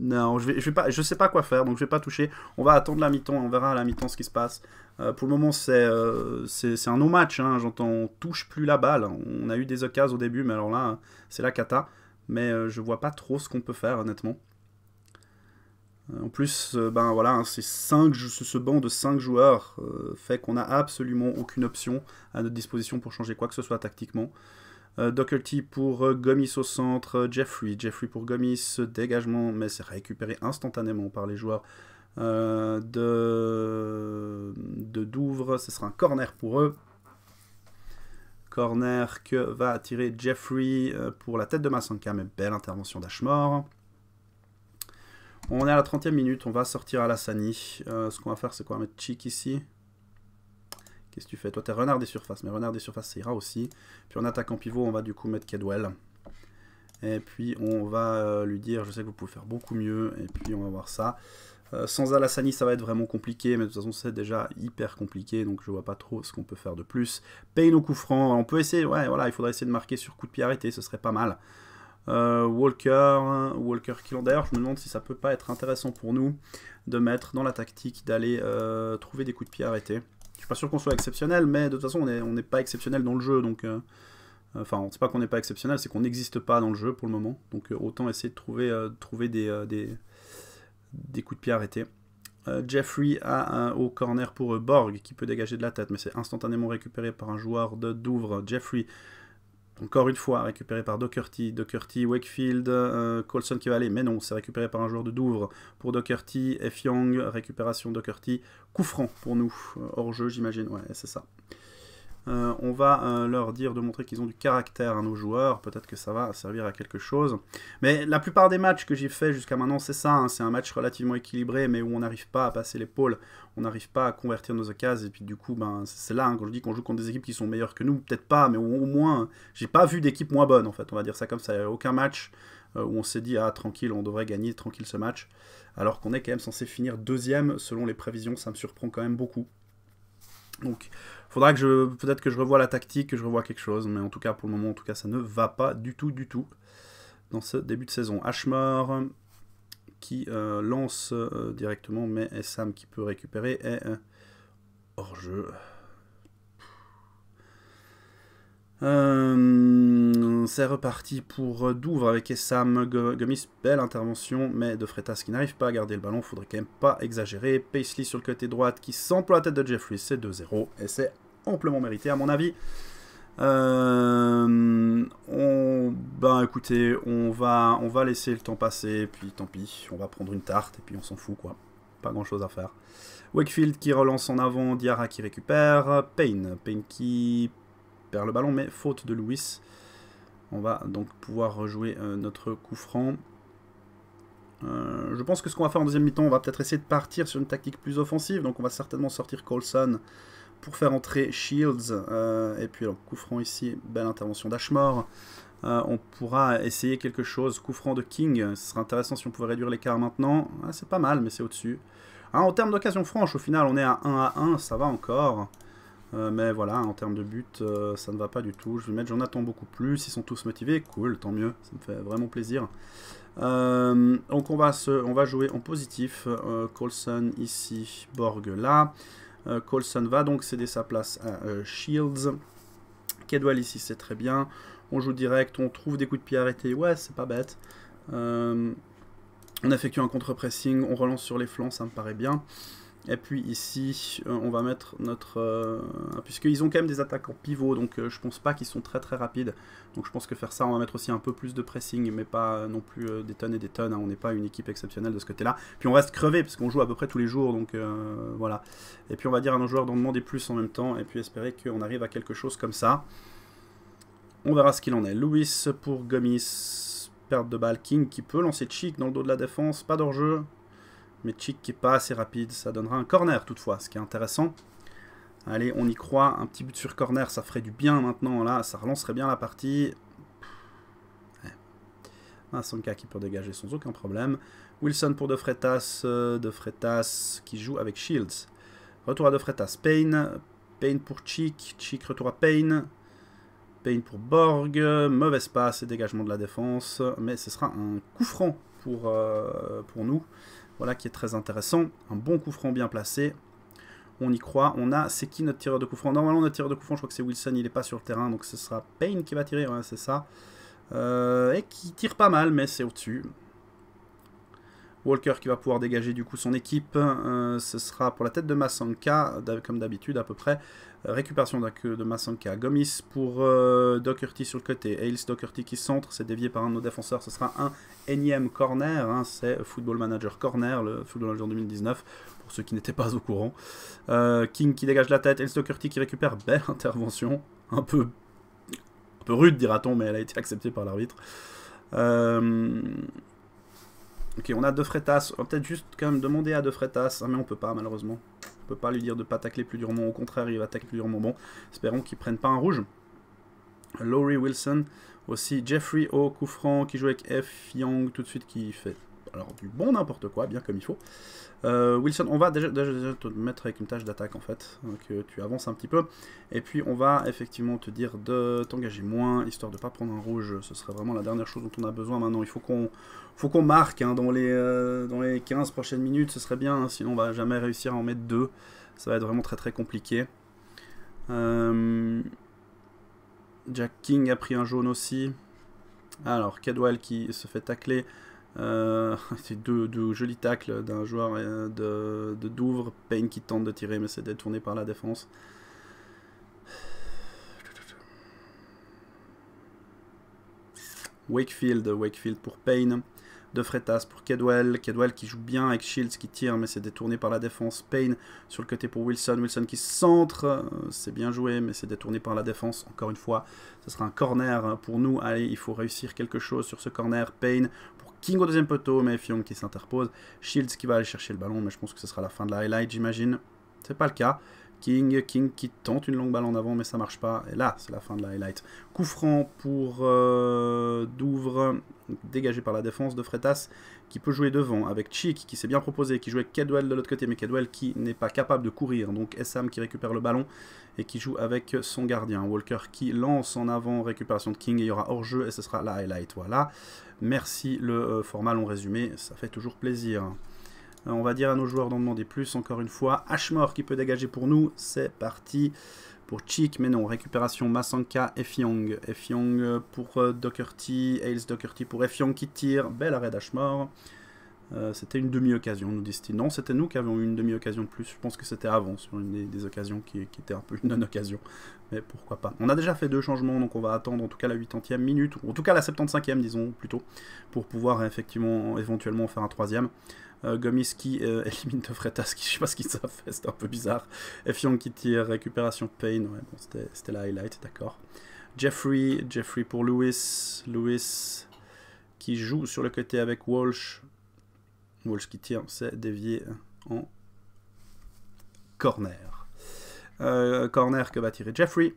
non, je ne sais pas quoi faire, donc je ne vais pas toucher. On va attendre la mi-temps, on verra à la mi-temps ce qui se passe. Euh, pour le moment, c'est euh, un no-match. Hein, j'entends, touche plus la balle. On a eu des occasions au début, mais alors là, c'est la cata. Mais je ne vois pas trop ce qu'on peut faire, honnêtement. en plus, ben voilà, hein, ce banc de 5 joueurs fait qu'on n'a absolument aucune option à notre disposition pour changer quoi que ce soit tactiquement. Euh, Doherty pour euh, Gomis au centre, euh, Jeffrey, Jeffrey pour Gomis, dégagement, mais c'est récupéré instantanément par les joueurs de, Douvres. Ce sera un corner pour eux. Corner que va attirer Jeffrey pour la tête de Massanka, mais belle intervention d'Ashmore. On est à la 30e minute, on va sortir à la Sani. ce qu'on va faire, c'est qu'on va mettre Chick ici. Qu'est-ce que tu fais Toi, t'es renard des surfaces, mais renard des surfaces, ça ira aussi. Puis en attaquant pivot, on va du coup mettre Cadwell. Et puis on va euh, lui dire, je sais que vous pouvez faire beaucoup mieux, et puis on va voir ça. Euh, sans Alassani, ça va être vraiment compliqué, mais de toute façon, c'est déjà hyper compliqué, donc je vois pas trop ce qu'on peut faire de plus. Paye nos coups francs, on peut essayer, ouais, voilà, il faudrait essayer de marquer sur coup de pied arrêté, ce serait pas mal. Euh, Walker, hein, Walker Killan. D'ailleurs, je me demande si ça peut pas être intéressant pour nous de mettre dans la tactique d'aller trouver des coups de pied arrêtés. Je suis pas sûr qu'on soit exceptionnel, mais de toute façon, on n'est pas exceptionnel dans le jeu. Donc, euh, enfin enfin, sait pas qu'on n'est pas exceptionnel, c'est qu'on n'existe pas dans le jeu pour le moment. Donc, euh, autant essayer de trouver, euh, trouver des, des, des, coups de pied arrêtés. Jeffrey a un haut corner pour Borg qui peut dégager de la tête, mais c'est instantanément récupéré par un joueur de Douvres. Jeffrey encore une fois, récupéré par Dockerty, Dockerty, Wakefield, euh, Colson qui va aller. Mais non, c'est récupéré par un joueur de Douvres pour Dockerty, F. Young, récupération Dockerty, Coup franc pour nous. Euh, hors jeu, j'imagine. Ouais, c'est ça. Euh, on va euh, leur dire de montrer qu'ils ont du caractère à nos joueurs. Peut-être que ça va servir à quelque chose. Mais la plupart des matchs que j'ai fait jusqu'à maintenant, c'est ça. Hein. c'est un match relativement équilibré, mais où on n'arrive pas à passer l'épaule. On n'arrive pas à convertir nos occasions. Et puis du coup, ben, c'est là, hein, quand je dis qu'on joue contre des équipes qui sont meilleures que nous, peut-être pas, mais au moins, j'ai pas vu d'équipe moins bonne, en fait. On va dire ça comme ça. aucun match euh, où on s'est dit ah tranquille on devrait gagner tranquille ce match alors qu'on est quand même censé finir deuxième selon les prévisions ça me surprend quand même beaucoup donc, il faudra que je peut-être que je revoie la tactique, que je revoie quelque chose, mais en tout cas pour le moment, en tout cas, ça ne va pas du tout, du tout dans ce début de saison. Ashmore qui euh, lance euh, directement, mais Sam qui peut récupérer est euh, hors jeu. Euh, c'est reparti pour Douvres avec Essam, Gomis, belle intervention, mais De Fretas qui n'arrive pas à garder le ballon, faudrait quand même pas exagérer. Paisley sur le côté droit qui s'emploie la tête de Jeffries, c'est 2-0 et c'est amplement mérité à mon avis. Euh, on, ben écoutez, on va, on va laisser le temps passer, puis tant pis, on va prendre une tarte et puis on s'en fout quoi, pas grand chose à faire. Wakefield qui relance en avant, Diarra qui récupère, Payne, Payne qui le ballon, mais faute de Louis. On va donc pouvoir rejouer euh, notre coup franc. Euh, je pense que ce qu'on va faire en deuxième mi-temps, on va peut-être essayer de partir sur une tactique plus offensive. Donc on va certainement sortir Colson pour faire entrer Shields. Euh, et puis alors, coup franc ici, belle intervention d'Ashmore. on pourra essayer quelque chose. Coup de King, ce serait intéressant si on pouvait réduire l'écart maintenant. Ah, c'est pas mal, mais c'est au-dessus. Hein, en termes d'occasion franche, au final, on est à 1 à 1, ça va encore. Euh, mais voilà, en termes de but, euh, ça ne va pas du tout. Je vais mettre j'en attends beaucoup plus. Ils sont tous motivés. Cool, tant mieux. Ça me fait vraiment plaisir. Euh, donc on va, on va jouer en positif. Colson ici, Borg là. Colson va donc céder sa place à Shields. Kedwell ici, c'est très bien. On joue direct, on trouve des coups de pied arrêtés. Ouais, c'est pas bête. on effectue un contre-pressing, on relance sur les flancs, ça me paraît bien. Et puis ici, euh, on va mettre notre... Euh, Puisqu'ils ont quand même des attaques en pivot, donc euh, je pense pas qu'ils sont très très rapides. Donc je pense que faire ça, on va mettre aussi un peu plus de pressing, mais pas non plus des tonnes et des tonnes. Hein. On n'est pas une équipe exceptionnelle de ce côté-là. Puis on reste crevé, parce qu'on joue à peu près tous les jours, donc voilà. Et puis on va dire à nos joueurs d'en demander plus en même temps, et puis espérer qu'on arrive à quelque chose comme ça. On verra ce qu'il en est. Louis pour Gomis, perte de balle. King qui peut lancer Chic dans le dos de la défense, pas d'enjeu. Mais Chick qui n'est pas assez rapide, ça donnera un corner toutefois, ce qui est intéressant. Allez, on y croit, un petit but sur corner, ça ferait du bien maintenant, là, ça relancerait bien la partie. Ah, Sanka qui peut dégager sans aucun problème. Wilson pour De Freitas, euh, De Freitas qui joue avec Shields. Retour à De Fretas, Payne, Payne pour Chick, Chick retour à Payne. Payne pour Borg, mauvaise passe et dégagement de la défense, mais ce sera un coup franc pour, euh, pour nous. Voilà qui est très intéressant. Un bon coup franc bien placé. On y croit. On a, c'est qui notre tireur de coup franc Normalement, notre tireur de coup franc, je crois que c'est Wilson. Il n'est pas sur le terrain. Donc ce sera Payne qui va tirer. Ouais, c'est ça. Euh, et qui tire pas mal, mais c'est au-dessus. Walker qui va pouvoir dégager du coup son équipe. Euh, ce sera pour la tête de Massanka, comme d'habitude à peu près. Euh, récupération de, de Gomis pour euh, Dockerty sur le côté. Ailes Doherty qui centre, c'est dévié par un de nos défenseurs. Ce sera un énième corner. Hein, c'est Football Manager Corner, le Football Manager 2019 pour ceux qui n'étaient pas au courant. King qui dégage la tête, Ailes Doherty qui récupère, <laughs> belle intervention, un peu, un peu rude dira-t-on, mais elle a été acceptée par l'arbitre. Ok, on a De fretas. On va peut-être juste quand même demander à De fretas. Hein, mais on peut pas, malheureusement. On peut pas lui dire de pas tacler plus durement. Au contraire, il va tacler plus durement. Bon, espérons qu'il prenne pas un rouge. Laurie Wilson. Aussi Jeffrey O, qui joue avec F. Young, tout de suite, qui fait alors du bon n'importe quoi, bien comme il faut. Euh, Wilson, on va déjà, te mettre avec une tâche d'attaque en fait, que euh, tu avances un petit peu, et puis on va effectivement te dire de t'engager moins, histoire de ne pas prendre un rouge, ce serait vraiment la dernière chose dont on a besoin maintenant, il faut qu'on faut qu'on marque hein, dans, les, euh, dans les 15 prochaines minutes, ce serait bien, hein, sinon on va jamais réussir à en mettre deux, ça va être vraiment très très compliqué. Jack King a pris un jaune aussi. Alors, Cadwell qui se fait tacler. Euh, <laughs> c'est deux, jolis tacles d'un joueur euh, de, de Douvres. Payne qui tente de tirer, mais c'est détourné par la défense. <sighs> Wakefield, Wakefield pour Payne de Freitas pour Kedwell. Kedwell qui joue bien avec Shields qui tire, mais c'est détourné par la défense. Payne sur le côté pour Wilson. Wilson qui centre, euh, c'est bien joué, mais c'est détourné par la défense. Encore une fois, ce sera un corner pour nous. Allez, il faut réussir quelque chose sur ce corner. Payne pour King au deuxième poteau, mais Fion qui s'interpose. Shields qui va aller chercher le ballon, mais je pense que ce sera la fin de la highlight, j'imagine. C'est pas le cas. King. King qui tente une longue balle en avant, mais ça marche pas. Et là, c'est la fin de la highlight. Coup franc pour Douvre euh, Douvres, dégagé par la défense de Fretas, qui peut jouer devant, avec Chic qui s'est bien proposé, qui jouait avec Kedwell de l'autre côté, mais Kedwell qui n'est pas capable de courir. Donc Essam qui récupère le ballon et qui joue avec son gardien. Walker qui lance en avant, récupération de King, et il y aura hors-jeu et ce sera la highlight. Voilà. Merci le euh, format long résumé, ça fait toujours plaisir. Euh, on va dire à nos joueurs d'en demander plus. Encore une fois, Ashmore qui peut dégager pour nous. C'est parti pour Cheek, mais non, récupération Masanka, Fiong. Fiong euh, pour euh, Dockerty. Ailes Doherty pour Fiong qui tire, bel arrêt d'Ashmore. c'était une demi-occasion, nous disent-ils. Non, c'était nous qui avions eu une demi-occasion de plus. Je pense que c'était avant, sur une des, occasions qui, était un peu une non-occasion. Mais pourquoi pas. On a déjà fait deux changements, donc on va attendre en tout cas la 80e minute, ou en tout cas la 75e, disons, plutôt, pour pouvoir effectivement, éventuellement, faire un troisième. Euh, Gomis qui élimine euh, <laughs> De Freitas, qui, je sais pas ce qu'ils ça fait, c'était un peu bizarre. Fion qui tire, récupération Payne, c'était la highlight, d'accord. Jeffrey, Jeffrey pour Lewis, Lewis qui joue sur le côté avec Walsh. Walsh qui tire, c'est dévié en corner. Euh, corner que va tirer Jeffrey.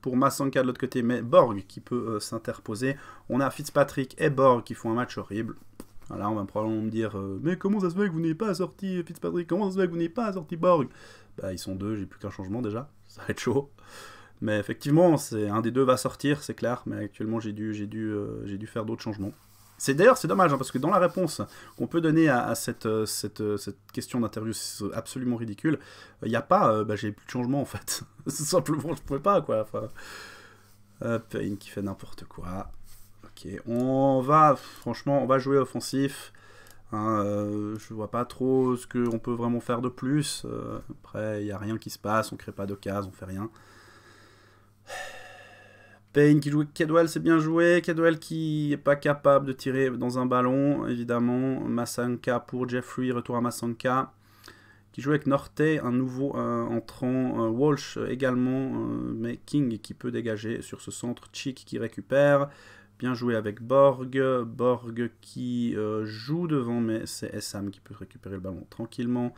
Pour Massanka de l'autre côté, mais Borg qui peut s'interposer. On a Fitzpatrick et Borg qui font un match horrible. Là, on va probablement me dire euh, Mais comment ça se fait que vous n'ayez pas sorti Fitzpatrick Comment ça se fait que vous n'ayez pas sorti Borg Bah, ils sont deux, j'ai plus qu'un changement déjà. <laughs> Ça va être chaud. Mais effectivement, c'est un des deux va sortir, c'est clair. Mais actuellement, j'ai dû, j'ai dû, euh, j'ai dû faire d'autres changements. C'est d'ailleurs c'est dommage hein, parce que dans la réponse qu'on peut donner à, cette, euh, cette, cette, question d'interview absolument ridicule, il n'y a pas bah, j'ai plus de changement en fait. <laughs> Simplement je pouvais pas quoi. Hop, pain qui fait n'importe quoi on va, franchement, on va jouer offensif. je hein, ne euh, je vois pas trop ce qu'on peut vraiment faire de plus. Euh, après, il n'y a rien qui se passe, on crée pas d'occasion, on fait rien. Payne qui joue avec Cadwell, c'est bien joué. Cadwell qui n'est pas capable de tirer dans un ballon, évidemment. Masanka pour Jeffrey, retour à Masanka, Qui joue avec Norte, un nouveau euh, entrant. Walsh également, mais King qui peut dégager sur ce centre. Chick qui récupère. Bien joué avec Borg. Borg qui euh, joue devant, mais c'est Sam qui peut récupérer le ballon tranquillement.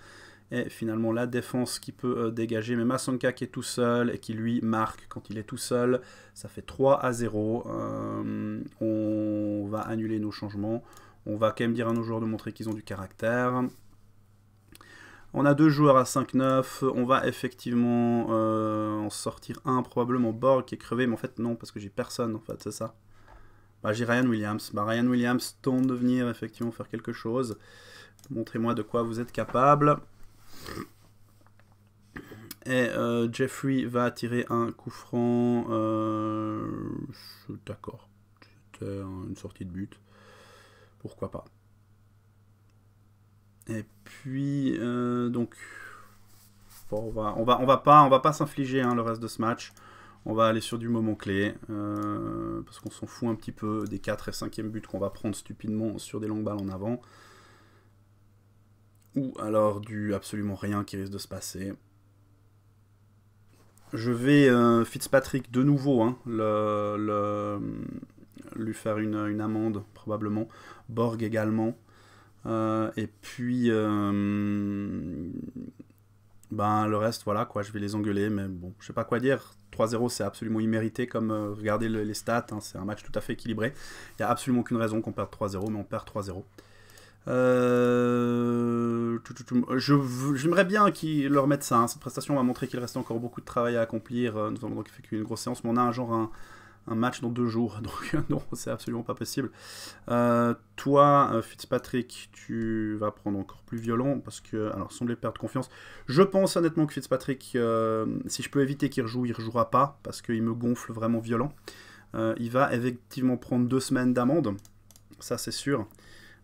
Et finalement, la défense qui peut euh, dégager. Mais Masonka qui est tout seul et qui lui marque quand il est tout seul. Ça fait 3 à 0. Euh, on va annuler nos changements. On va quand même dire à nos joueurs de montrer qu'ils ont du caractère. On a deux joueurs à 5-9. On va effectivement en sortir un, probablement Borg qui est crevé. Mais en fait, non, parce que j'ai personne, en fait, c'est ça. Bah, j'ai Ryan Williams. Bah, Ryan Williams tente de venir effectivement faire quelque chose. Montrez-moi de quoi vous êtes capable. Et euh, Jeffrey va tirer un coup franc. Euh, d'accord. C'était une sortie de but. Pourquoi pas. Et puis, euh, donc, on, va, on, va, pas, pas s'infliger hein, le reste de ce match. On va aller sur du moment clé, euh, parce qu'on s'en fout un petit peu des 4 et 5e buts qu'on va prendre stupidement sur des longues balles en avant. Ou alors du absolument rien qui risque de se passer. Je vais euh, Fitzpatrick de nouveau, hein, lui faire une, amende probablement. Borg également. Euh, et puis ben le reste, voilà, quoi, je vais les engueuler, mais bon, je sais pas quoi dire. 3-0, c'est absolument immérité, comme euh, regardez les stats, hein, c'est un match tout à fait équilibré. Il n'y a absolument aucune raison qu'on perde 3-0, mais on perd 3-0. Euh... J'aimerais bien qu'ils leur mettent ça. Hein. Cette prestation va montrer qu'il reste encore beaucoup de travail à accomplir. Nous euh, avons donc fait une grosse séance, mais on a un genre un, un match dans deux jours. <laughs> Donc non, c'est absolument pas possible. Euh, toi, euh, Fitzpatrick, tu vas prendre encore plus violent parce que, alors, semblait perdre confiance. Je pense honnêtement que Fitzpatrick, euh, si je peux éviter qu'il rejoue, il rejouera pas parce qu'il me gonfle vraiment violent. il va effectivement prendre deux semaines d'amende, ça c'est sûr.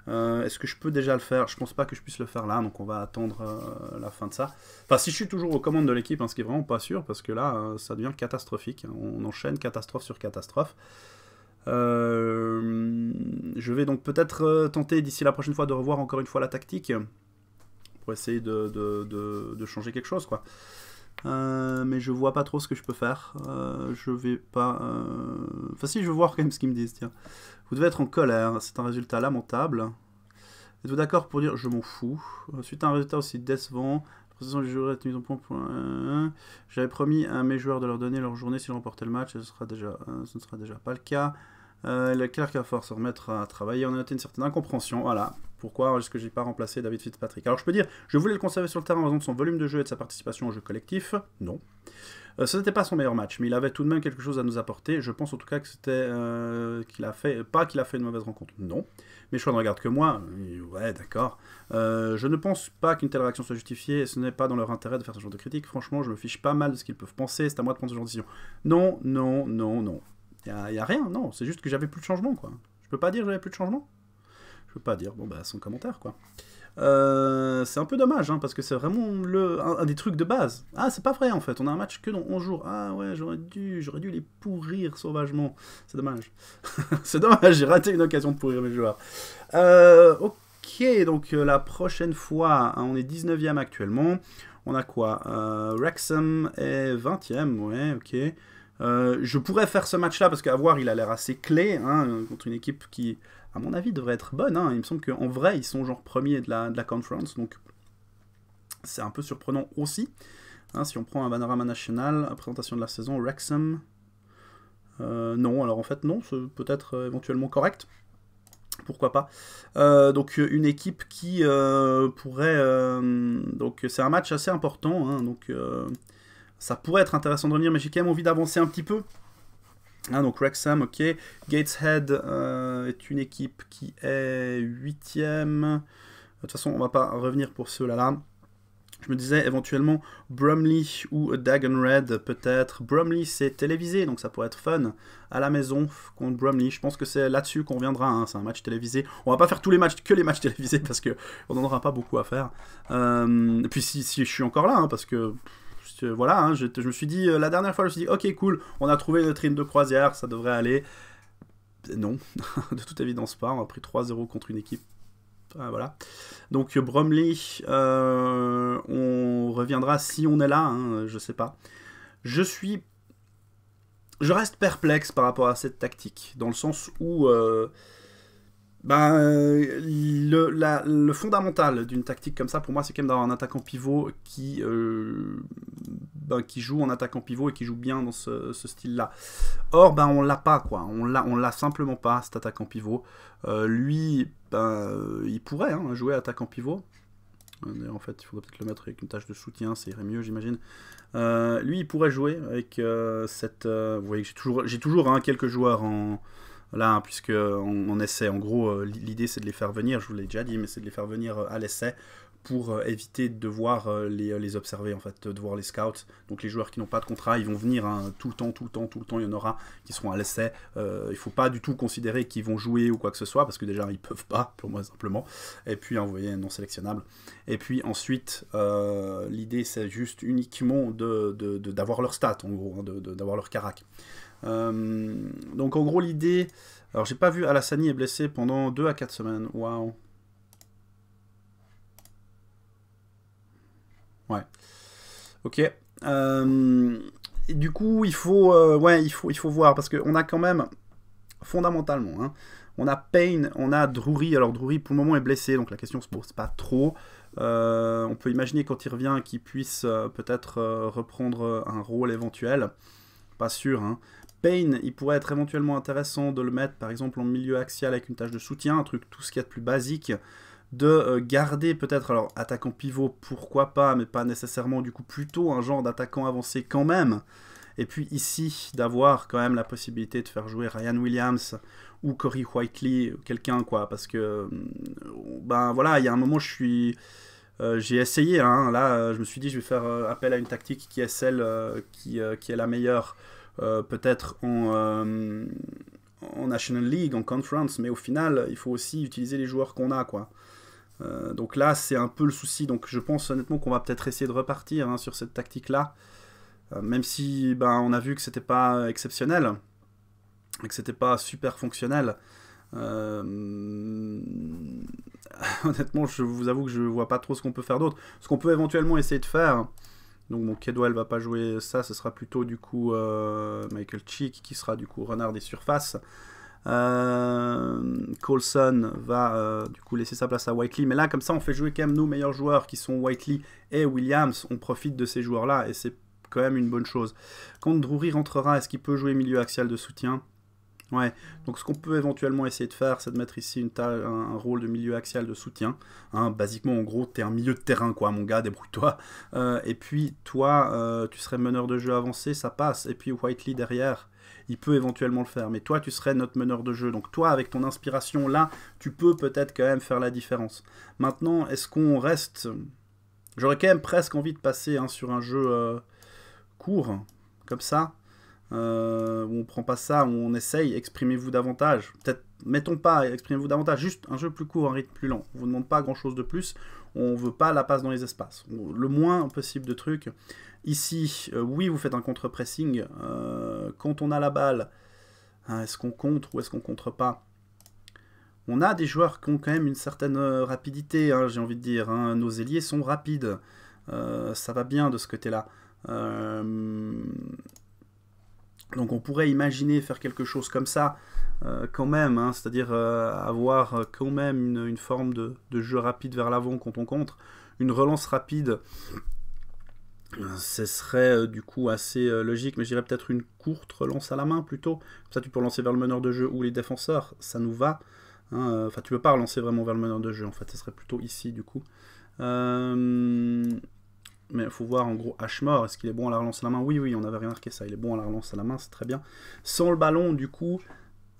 Euh, est-ce que je peux déjà le faire Je pense pas que je puisse le faire là, donc on va attendre euh, la fin de ça. Enfin, si je suis toujours aux commandes de l'équipe, hein, ce qui vraiment pas sûr, parce que là, euh, ça devient catastrophique. On enchaîne catastrophe sur catastrophe. je vais donc peut-être tenter d'ici la prochaine fois de revoir encore une fois la tactique pour essayer de, de changer quelque chose, quoi. Euh, mais je vois pas trop ce que je peux faire. Euh, je vais pas. Euh, enfin, si, je veux voir quand même ce qu'ils me disent. Tiens, vous devez être en colère. C'est un résultat lamentable. Êtes-vous d'accord pour dire je m'en fous Ensuite un résultat aussi décevant, en point. J'avais promis à mes joueurs de leur donner leur journée s'ils remportaient le match. ce sera déjà, ce ne sera déjà pas le cas. Euh, le clair a force se remettre à travailler. On a noté une certaine incompréhension. Voilà. Pourquoi est-ce que j'ai pas remplacé David Fitzpatrick Alors je peux dire, je voulais le conserver sur le terrain en raison de son volume de jeu et de sa participation au jeu collectif. Non. Euh, ce n'était pas son meilleur match, mais il avait tout de même quelque chose à nous apporter. Je pense en tout cas que c'était euh, qu'il a fait, pas qu'il a fait une mauvaise rencontre, non. Mes choix ne regardent que moi. Ouais, d'accord. Euh, je ne pense pas qu'une telle réaction soit justifiée et ce n'est pas dans leur intérêt de faire ce genre de critique. Franchement, je me fiche pas mal de ce qu'ils peuvent penser. C'est à moi de prendre ce genre de décision. Non, non, non, non. Il n'y a, rien, non. C'est juste que j'avais plus de changement, quoi. Je peux pas dire que j'avais plus de changement. Je peux pas dire. Bon, bah, sans commentaire, quoi. Euh, c'est un peu dommage, hein, parce que c'est vraiment le, un, des trucs de base. Ah, c'est pas vrai, en fait. On a un match que dans 11 jours. Ah, ouais, j'aurais dû, j'aurais dû les pourrir sauvagement. C'est dommage. <laughs> c'est dommage, j'ai raté une occasion de pourrir mes joueurs. Euh, ok, donc euh, la prochaine fois, hein, on est 19e actuellement. On a quoi euh, Wrexham est 20e, ouais, ok. Euh, je pourrais faire ce match-là parce qu'à voir, il a l'air assez clé hein, contre une équipe qui, à mon avis, devrait être bonne. Hein. Il me semble qu'en vrai, ils sont genre premiers de la, de la conference, donc c'est un peu surprenant aussi. Hein. si on prend un panorama national, présentation de la saison, Wrexham. Euh, non, alors en fait, non, c'est peut-être euh, éventuellement correct. Pourquoi pas Donc une équipe qui pourrait donc c'est un match assez important donc ça pourrait être intéressant de revenir, mais j'ai quand même envie d'avancer un petit peu. Ah, donc Wrexham, ok. Gateshead euh, est une équipe qui est huitième. De toute façon, on va pas revenir pour ceux-là. Là. Je me disais éventuellement Bromley ou Dagon Red, peut-être. Bromley, c'est télévisé, donc ça pourrait être fun. À la maison contre Bromley, je pense que c'est là-dessus qu'on viendra. Hein. C'est un match télévisé. On va pas faire tous les matchs, que les matchs <laughs> télévisés, parce qu'on n'en aura pas beaucoup à faire. Euh, et puis si, je suis encore là, hein, parce que voilà, hein, je, me suis dit, euh, la dernière fois, je me suis dit, ok, cool, on a trouvé notre hymne de croisière, ça devrait aller. Non, <laughs> de toute évidence pas, on a pris 3-0 contre une équipe. Ah, voilà. Donc Bromley, euh, on reviendra si on est là, hein, je sais pas. Je suis... Je reste perplexe par rapport à cette tactique, dans le sens où... Euh, ben, euh, le, fondamental d'une tactique comme ça, pour moi, c'est quand même d'avoir un attaquant pivot qui, euh, ben, qui joue en attaquant pivot et qui joue bien dans ce, style-là. Or, ben, on l'a pas, quoi. On l'a, on l'a simplement pas, cet attaquant pivot. Euh, lui, ben, il pourrait hein, jouer attaquant pivot. En fait, il faudrait peut-être le mettre avec une tâche de soutien, ça irait mieux, j'imagine. lui, il pourrait jouer avec cette... vous voyez que j'ai toujours, j'ai toujours hein, quelques joueurs en là, hein, puisque euh, on, essaie, en gros, euh, l'idée c'est de les faire venir, je vous l'ai déjà dit, mais c'est de les faire venir euh, à l'essai pour éviter de voir les, observer, en fait, de voir les scouts. Donc les joueurs qui n'ont pas de contrat, ils vont venir hein, tout le temps, tout le temps, tout le temps, il y en aura qui seront à l'essai. il ne faut pas du tout considérer qu'ils vont jouer ou quoi que ce soit, parce que déjà, ils peuvent pas, pour moi simplement. Et puis, hein, vous voyez, non sélectionnable. Et puis ensuite, l'idée, c'est juste uniquement d'avoir de, de, leur stat, en gros, hein, d'avoir leur carac. Euh, donc en gros l'idée, alors j'ai pas vu Alassani est blessé pendant 2 à 4 semaines. Waouh. Ouais. Ok. Euh, du coup, il faut, euh, ouais, il faut, il faut voir parce qu'on a quand même fondamentalement, hein, on a Payne, on a Drury. Alors Drury pour le moment est blessé, donc la question se pose pas trop. on peut imaginer quand il revient qu'il puisse peut-être reprendre un rôle éventuel. Pas sûr. Hein. Payne, il pourrait être éventuellement intéressant de le mettre par exemple en milieu axial avec une tâche de soutien, un truc tout ce qu'il y a de plus basique, de euh, garder peut-être, alors attaquant pivot, pourquoi pas, mais pas nécessairement du coup plutôt un genre d'attaquant avancé quand même. Et puis ici, d'avoir quand même la possibilité de faire jouer Ryan Williams ou Corey Whiteley, quelqu'un quoi, parce que, euh, ben voilà, il y a un moment je suis... Euh, j'ai essayé, hein, là je me suis dit je vais faire appel à une tactique qui est celle qui, qui, est la meilleure euh, peut-être euh, en, National League, en Conference, mais au final, il faut aussi utiliser les joueurs qu'on a, quoi. Euh, donc là, c'est un peu le souci. Donc je pense honnêtement qu'on va peut-être essayer de repartir hein, sur cette tactique-là, même si ben, on a vu que c'était pas exceptionnel et que c'était pas super fonctionnel. <laughs> Honnêtement, je vous avoue que je vois pas trop ce qu'on peut faire d'autre. Ce qu'on peut éventuellement essayer de faire, donc mon Kedwell va pas jouer ça, ce sera plutôt du coup euh, Michael Cheek qui sera du coup renard des surfaces. Euh, Coulson Colson va euh, du coup laisser sa place à Whiteley. Mais là, comme ça, on fait jouer quand même nos meilleurs joueurs qui sont Whiteley et Williams. On profite de ces joueurs-là et c'est quand même une bonne chose. Quand Drury rentrera, est-ce qu'il peut jouer milieu axial de soutien donc ce qu'on peut éventuellement essayer de faire, c'est de mettre ici une un, rôle de milieu axial de soutien. Hein, basiquement, en gros, t'es un milieu de terrain, quoi, mon gars, débrouille-toi. Euh, et puis, toi, euh, tu serais meneur de jeu avancé, ça passe. Et puis, Whiteley derrière, il peut éventuellement le faire. Mais toi, tu serais notre meneur de jeu. Donc toi, avec ton inspiration, là, tu peux peut-être quand même faire la différence. Maintenant, est-ce qu'on reste... J'aurais quand même presque envie de passer hein, sur un jeu euh, court, comme ça euh, où on prend pas ça, on essaye, exprimez-vous davantage. Peut-être, mettons pas, exprimez-vous davantage, juste un jeu plus court, un rythme plus lent. On vous demande pas grand-chose de plus, on veut pas la passe dans les espaces. Le moins possible de trucs. Ici, euh, oui, vous faites un contre-pressing. Euh, quand on a la balle, hein, est-ce qu'on contre ou est-ce qu'on contre pas on a des joueurs qui ont quand même une certaine euh, rapidité, hein, j'ai envie de dire. Hein. Nos ailiers sont rapides. ça va bien de ce côté-là. Euh, donc on pourrait imaginer faire quelque chose comme ça euh, quand même, hein, c'est-à-dire euh, avoir euh, quand même une, forme de, jeu rapide vers l'avant quand on contre, une relance rapide. ce serait du coup assez logique, mais je dirais peut-être une courte relance à la main plutôt. Comme ça, tu peux lancer vers le meneur de jeu ou les défenseurs, ça nous va. Hein, enfin, tu peux pas relancer vraiment vers le meneur de jeu en fait, ce serait plutôt ici du coup mais il faut voir en gros Ashmore, est-ce qu'il est bon à la relance à la main Oui, oui, on avait remarqué ça, il est bon à la relance à la main, c'est très bien. Sans le ballon, du coup,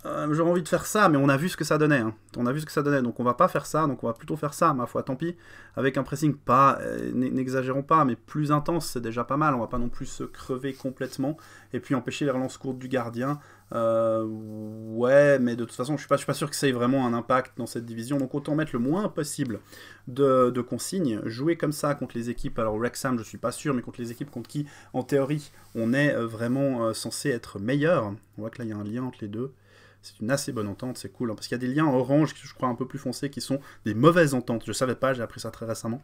euh, j'aurais envie de faire ça, mais on a vu ce que ça donnait. Hein. On a vu ce que ça donnait, donc on va pas faire ça, donc on va plutôt faire ça, ma foi, tant pis. Avec un pressing, pas, euh, n'exagérons pas, mais plus intense, c'est déjà pas mal, on va pas non plus se crever complètement, et puis empêcher les relances courtes du gardien. Euh, ouais, mais de toute façon, je suis pas, suis pas sûr que ça ait vraiment un impact dans cette division. Donc autant mettre le moins possible de, consignes. Jouer comme ça contre les équipes, alors Wrexham, je suis pas sûr, mais contre les équipes contre qui, en théorie, on est euh, vraiment euh, censé être meilleur. On voit que là, il y a un lien entre les deux. C'est une assez bonne entente, c'est cool. Hein, parce qu'il y a des liens orange, je crois, un peu plus foncés, qui sont des mauvaises ententes. Je savais pas, j'ai appris ça très récemment.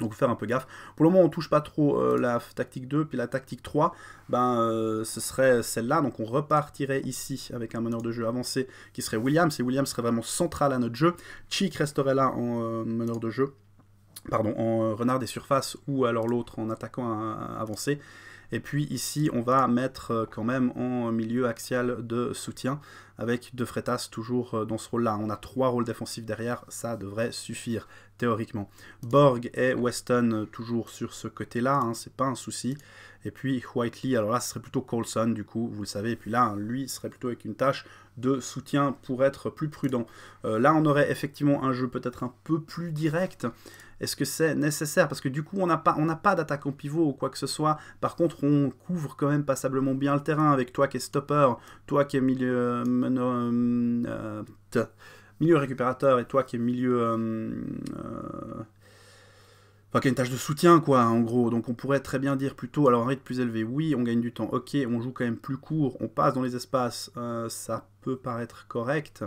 Donc faire un peu gaffe. Pour le moment, on touche pas trop euh, la tactique 2, puis la tactique 3, ben, euh, ce serait celle-là. Donc on repartirait ici avec un meneur de jeu avancé qui serait Williams, et Williams serait vraiment central à notre jeu. Cheek resterait là en euh, meneur de jeu, pardon, en renard des surfaces, ou alors l'autre en attaquant avancé. Et puis ici, on va mettre euh, quand même en milieu axial de soutien avec De Freitas toujours euh, dans ce rôle-là. On a trois rôles défensifs derrière, ça devrait suffire théoriquement. Borg et Weston euh, toujours sur ce côté-là, hein, c'est pas un souci. Et puis Whiteley, alors là ce serait plutôt Colson du coup, vous le savez. Et puis là, lui serait plutôt avec une tâche de soutien pour être plus prudent. là, on aurait effectivement un jeu peut-être un peu plus direct. Est-ce que c'est nécessaire Parce que du coup, on n'a pas, on pas d'attaquant pivot ou quoi que ce soit. Par contre, on couvre quand même passablement bien le terrain avec toi qui es stopper, toi qui es milieu... Euh, euh, récupérateur et toi qui es milieu... Euh, qui a une tâche de soutien, quoi, en gros. Donc, on pourrait très bien dire plutôt, alors un rythme plus élevé, oui, on gagne du temps, ok, on joue quand même plus court, on passe dans les espaces, ça peut paraître correct.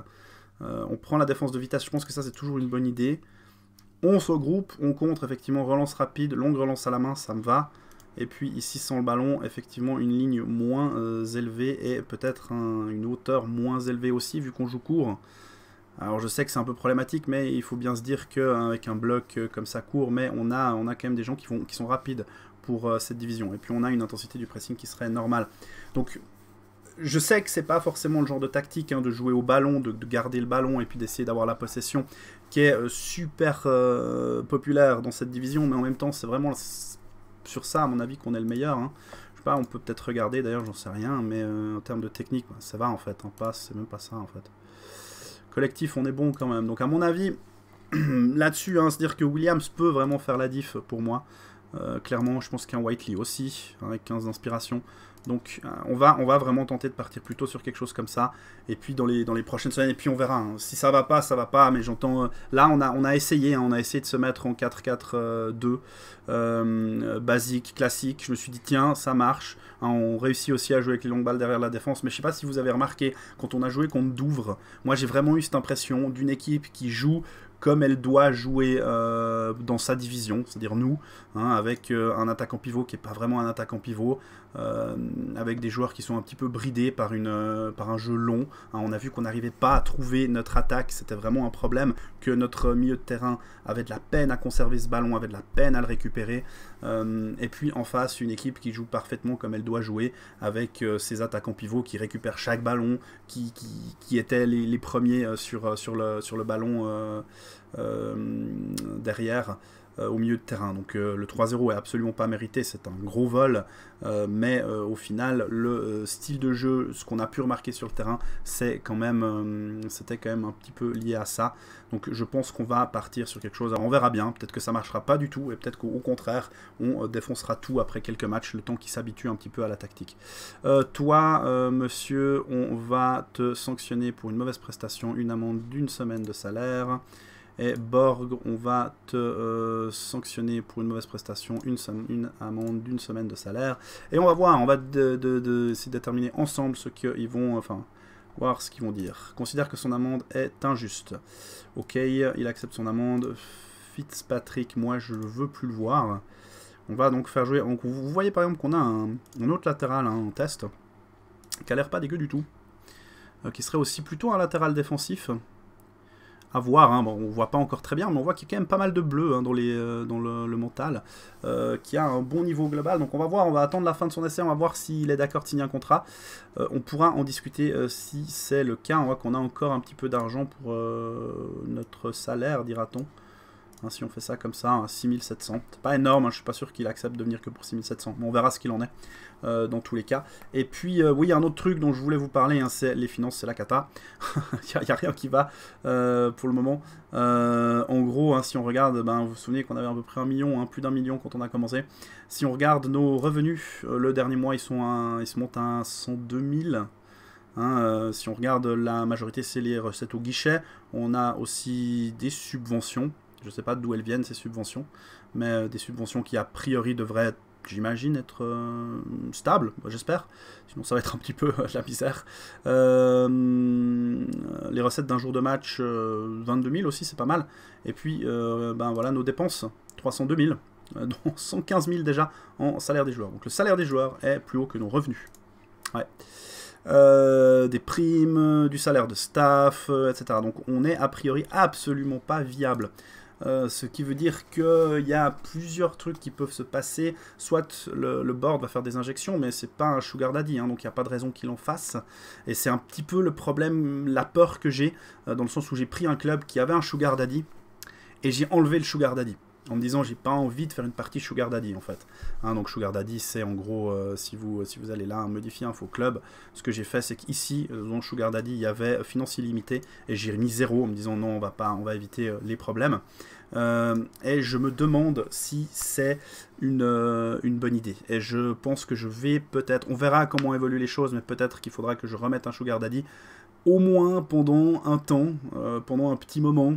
on prend la défense de vitesse, je pense que ça, c'est toujours une bonne idée. On se regroupe, on contre, effectivement, relance rapide, longue relance à la main, ça me va. Et puis ici, sans le ballon, effectivement, une ligne moins euh, élevée et peut-être une hauteur moins élevée aussi, vu qu'on joue court. Alors je sais que c'est un peu problématique, mais il faut bien se dire qu'avec hein, un bloc euh, comme ça court, mais on a, on a quand même des gens qui, sont rapides pour euh, cette division. Et puis on a une intensité du pressing qui serait normale. Donc je sais que c'est pas forcément le genre de tactique hein, de jouer au ballon, de, garder le ballon et puis d'essayer d'avoir la possession qui est euh, super euh, populaire dans cette division, mais en même temps, c'est vraiment sur ça, à mon avis, qu'on est le meilleur. Hein. Je sais pas, on peut peut-être regarder d'ailleurs, j'en sais rien, mais euh, en termes de technique, bah, ça va en fait. Hein, passe, c'est même pas ça en fait. Collectif, on est bon quand même. Donc, à mon avis, <clears throat> là-dessus, se dire que Williams peut vraiment faire la diff pour moi. clairement, je pense qu'un Whiteley aussi, avec 15 inspirations. Donc euh, on, va, on va vraiment tenter de partir plutôt sur quelque chose comme ça. Et puis dans les, dans les prochaines semaines, et puis on verra. Hein. Si ça va pas, ça va pas. Mais j'entends... Euh, là, on a, on a essayé. Hein. on a essayé de se mettre en 4-4-2. Euh, basique, classique. Je me suis dit, tiens, ça marche. Hein. on réussit aussi à jouer avec les longues balles derrière la défense. Mais je sais pas si vous avez remarqué, quand on a joué contre Douvres, moi j'ai vraiment eu cette impression d'une équipe qui joue comme elle doit jouer euh, dans sa division, c'est-à-dire nous, hein, avec euh, un attaquant pivot qui n'est pas vraiment un attaquant pivot, euh, avec des joueurs qui sont un petit peu bridés par, une, par un jeu long. Hein. on a vu qu'on n'arrivait pas à trouver notre attaque, c'était vraiment un problème, que notre milieu de terrain avait de la peine à conserver ce ballon, avait de la peine à le récupérer. et puis en face, une équipe qui joue parfaitement comme elle doit jouer, avec ses attaquants pivots qui récupèrent chaque ballon, qui, étaient les, premiers sur, sur, le, sur le ballon. Euh, derrière euh, au milieu de terrain. Donc euh, le 3-0 est absolument pas mérité, c'est un gros vol, mais au final le style de jeu, ce qu'on a pu remarquer sur le terrain, c'est quand même, c'était quand même un petit peu lié à ça. Donc je pense qu'on va partir sur quelque chose. Alors, on verra bien, peut-être que ça marchera pas du tout, et peut-être qu'au contraire on défoncera tout après quelques matchs, le temps qui s'habitue un petit peu à la tactique. toi, monsieur, on va te sanctionner pour une mauvaise prestation, une amende d'une semaine de salaire. Et Borg, on va te euh, sanctionner pour une mauvaise prestation, une, une amende d'une semaine de salaire. Et on va voir, on va de, essayer de déterminer ensemble ce qu'ils vont... Enfin, voir ce qu'ils vont dire. Considère que son amende est injuste. Ok, il accepte son amende. Fitzpatrick, moi je ne veux plus le voir. On va donc faire jouer... Donc, vous voyez par exemple qu'on a un, autre latéral hein, en test, qui a l'air pas dégueu du tout. Euh, qui serait aussi plutôt un latéral défensif à voir. Hein. on voit pas encore très bien, mais on voit qu'il y a quand même pas mal de bleu hein, euh, dans, le, mental, euh, qui a un bon niveau global. Donc on va voir, on va attendre la fin de son essai, on va voir s'il est d'accord de signer un contrat. Euh, on pourra en discuter si c'est le cas. On voit qu'on a encore un petit peu d'argent pour notre salaire, dira-t-on. Hein, si on fait ça comme ça, 6700. C'est pas énorme, Je hein, je suis pas sûr qu'il accepte de venir que pour 6700, mais on verra ce qu'il en est euh, dans tous les cas. Et puis, y euh, oui, un autre truc dont je voulais vous parler, hein, c'est les finances, c'est la cata. Il <laughs> n'y a, rien qui va euh, pour le moment. en gros, si on regarde, ben, vous vous souvenez qu'on avait à peu près un million, plus d'un million quand on a commencé. Si on regarde nos revenus, le dernier mois, ils, se montent à 102 000. si on regarde, la majorité, c'est les recettes au guichet. On a aussi des subventions. Je ne sais pas d'où elles viennent ces subventions, mais euh, des subventions qui a priori devraient, j'imagine, être euh, stables, j'espère. Sinon, ça va être un petit peu euh, la misère. les recettes d'un jour de match, 22 000 aussi, c'est pas mal. Et puis, ben voilà, nos dépenses, 302 000 <laughs> dont 115 000 déjà en salaire des joueurs. Donc le salaire des joueurs est plus haut que nos revenus. des primes, du salaire de staff, etc. Donc on est a priori absolument pas viable. Euh, ce qui veut dire qu'il y a plusieurs trucs qui peuvent se passer. Soit le, board va faire des injections, mais c'est pas un sugar daddy, hein, donc il n'y a pas de raison qu'il en fasse. Et c'est un petit peu le problème, la peur que j'ai, euh, dans le sens où j'ai pris un club qui avait un sugar daddy, et j'ai enlevé le sugar daddy en me disant j'ai pas envie de faire une partie Sugar Daddy en fait. Hein, donc Sugar Daddy c'est en gros euh, si, vous, si vous allez là modifier un faux club, ce que j'ai fait c'est qu'ici euh, dans Sugar Daddy il y avait financier limité et j'ai mis zéro en me disant non on va pas on va éviter euh, les problèmes. et je me demande si c'est une, une bonne idée. Et je pense que je vais peut-être, on verra comment évoluent les choses, mais peut-être qu'il faudra que je remette un Sugar Daddy au moins pendant un temps, pendant un petit moment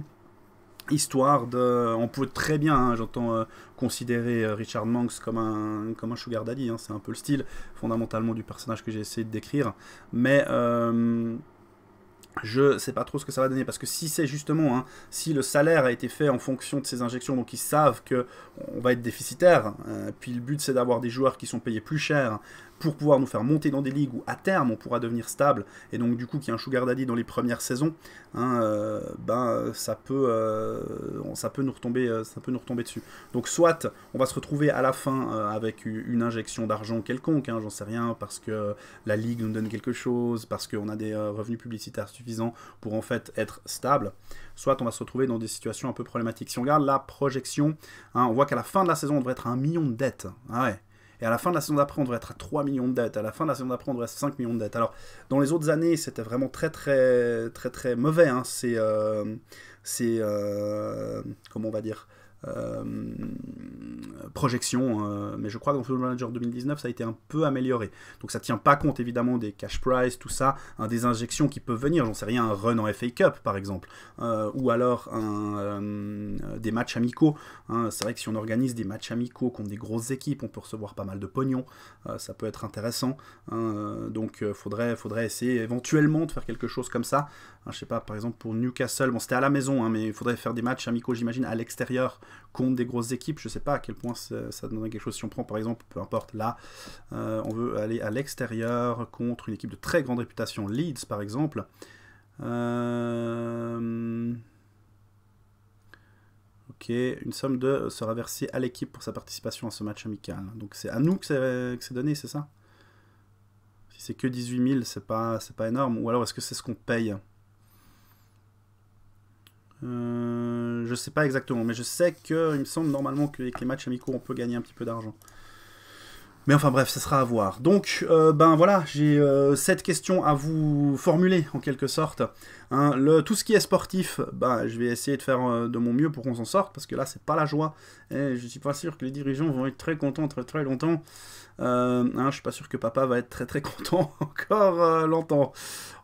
histoire de. On peut très bien, hein, j'entends euh, considérer euh, Richard Manx comme un, comme un sugar daddy, hein, c'est un peu le style fondamentalement du personnage que j'ai essayé de décrire, mais. Euh, je sais pas trop ce que ça va donner parce que si c'est justement hein, si le salaire a été fait en fonction de ces injections donc ils savent que on va être déficitaire euh, puis le but c'est d'avoir des joueurs qui sont payés plus cher pour pouvoir nous faire monter dans des ligues où à terme on pourra devenir stable et donc du coup qu'il y a un sugar daddy dans les premières saisons, hein, euh, ben ça peut, euh, ça peut nous retomber, euh, ça peut nous retomber dessus. Donc soit on va se retrouver à la fin avec une injection d'argent quelconque, hein, j'en sais rien, parce que la ligue nous donne quelque chose, parce qu'on a des revenus publicitaires suffisants pour en fait être stable. Soit on va se retrouver dans des situations un peu problématiques. Si on regarde la projection, hein, on voit qu'à la fin de la saison on devrait être à un million de dettes. Ah ouais. Et à la fin de la saison d'après, on devrait être à 3 millions de dettes. À la fin de la saison d'après, on devrait être à 5 millions de dettes. Alors, dans les autres années, c'était vraiment très, très, très, très mauvais. Hein. C'est. Euh, c'est. Euh, comment on va dire euh, projection, euh, mais je crois que dans Football Manager 2019, ça a été un peu amélioré. Donc ça tient pas compte évidemment des cash prize, tout ça, hein, des injections qui peuvent venir, j'en sais rien, un run en FA Cup par exemple, euh, ou alors des matchs amicaux. Hein. C'est vrai que si on organise des matchs amicaux contre des grosses équipes, on peut recevoir pas mal de pognon, ça peut être intéressant. Hein. donc faudrait, faudrait essayer éventuellement de faire quelque chose comme ça. Je hein, je sais pas, par exemple pour Newcastle, bon c'était à la maison, hein, mais il faudrait faire des matchs amicaux, j'imagine, à l'extérieur contre des grosses équipes. Je sais pas à quel point ça, donnerait quelque chose si on prend par exemple, peu importe, là, euh, on veut aller à l'extérieur contre une équipe de très grande réputation, Leeds par exemple. Euh, ok, une somme de sera versée à l'équipe pour sa participation à ce match amical. Donc c'est à nous que c'est donné, c'est ça Si c'est que 18 000, c'est pas, pas énorme. Ou alors est-ce que c'est ce qu'on paye euh, je sais pas exactement, mais je sais que il me semble normalement qu'avec les matchs amicaux, on peut gagner un petit peu d'argent. Mais enfin bref, ce sera à voir. Donc, euh, ben voilà, j'ai euh, cette question à vous formuler en quelque sorte. Hein, tout ce qui est sportif, bah, je vais essayer de faire euh, de mon mieux pour qu'on s'en sorte, parce que là, c'est pas la joie. Et je suis pas sûr que les dirigeants vont être très contents très très longtemps. Euh, hein, je suis pas sûr que papa va être très très <laughs> content encore euh, longtemps.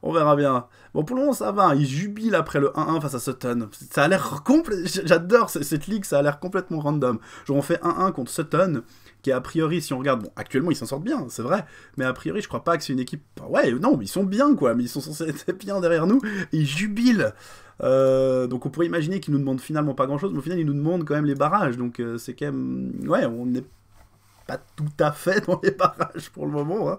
On verra bien. Bon, pour le moment, ça va. ils jubilent après le 1-1 face à Sutton. Ça a l'air complet. J'adore cette ligue, ça a l'air complètement random. Genre, on fait 1-1 contre Sutton qui a priori, si on regarde, bon, actuellement ils s'en sortent bien, c'est vrai, mais a priori, je crois pas que c'est une équipe. Ouais, non, ils sont bien, quoi, mais ils sont censés être bien derrière nous, il jubile. Euh, donc on pourrait imaginer qu'il nous demande finalement pas grand chose, mais au final il nous demande quand même les barrages. Donc euh, c'est quand même. Ouais, on n'est pas tout à fait dans les barrages pour le moment. Hein.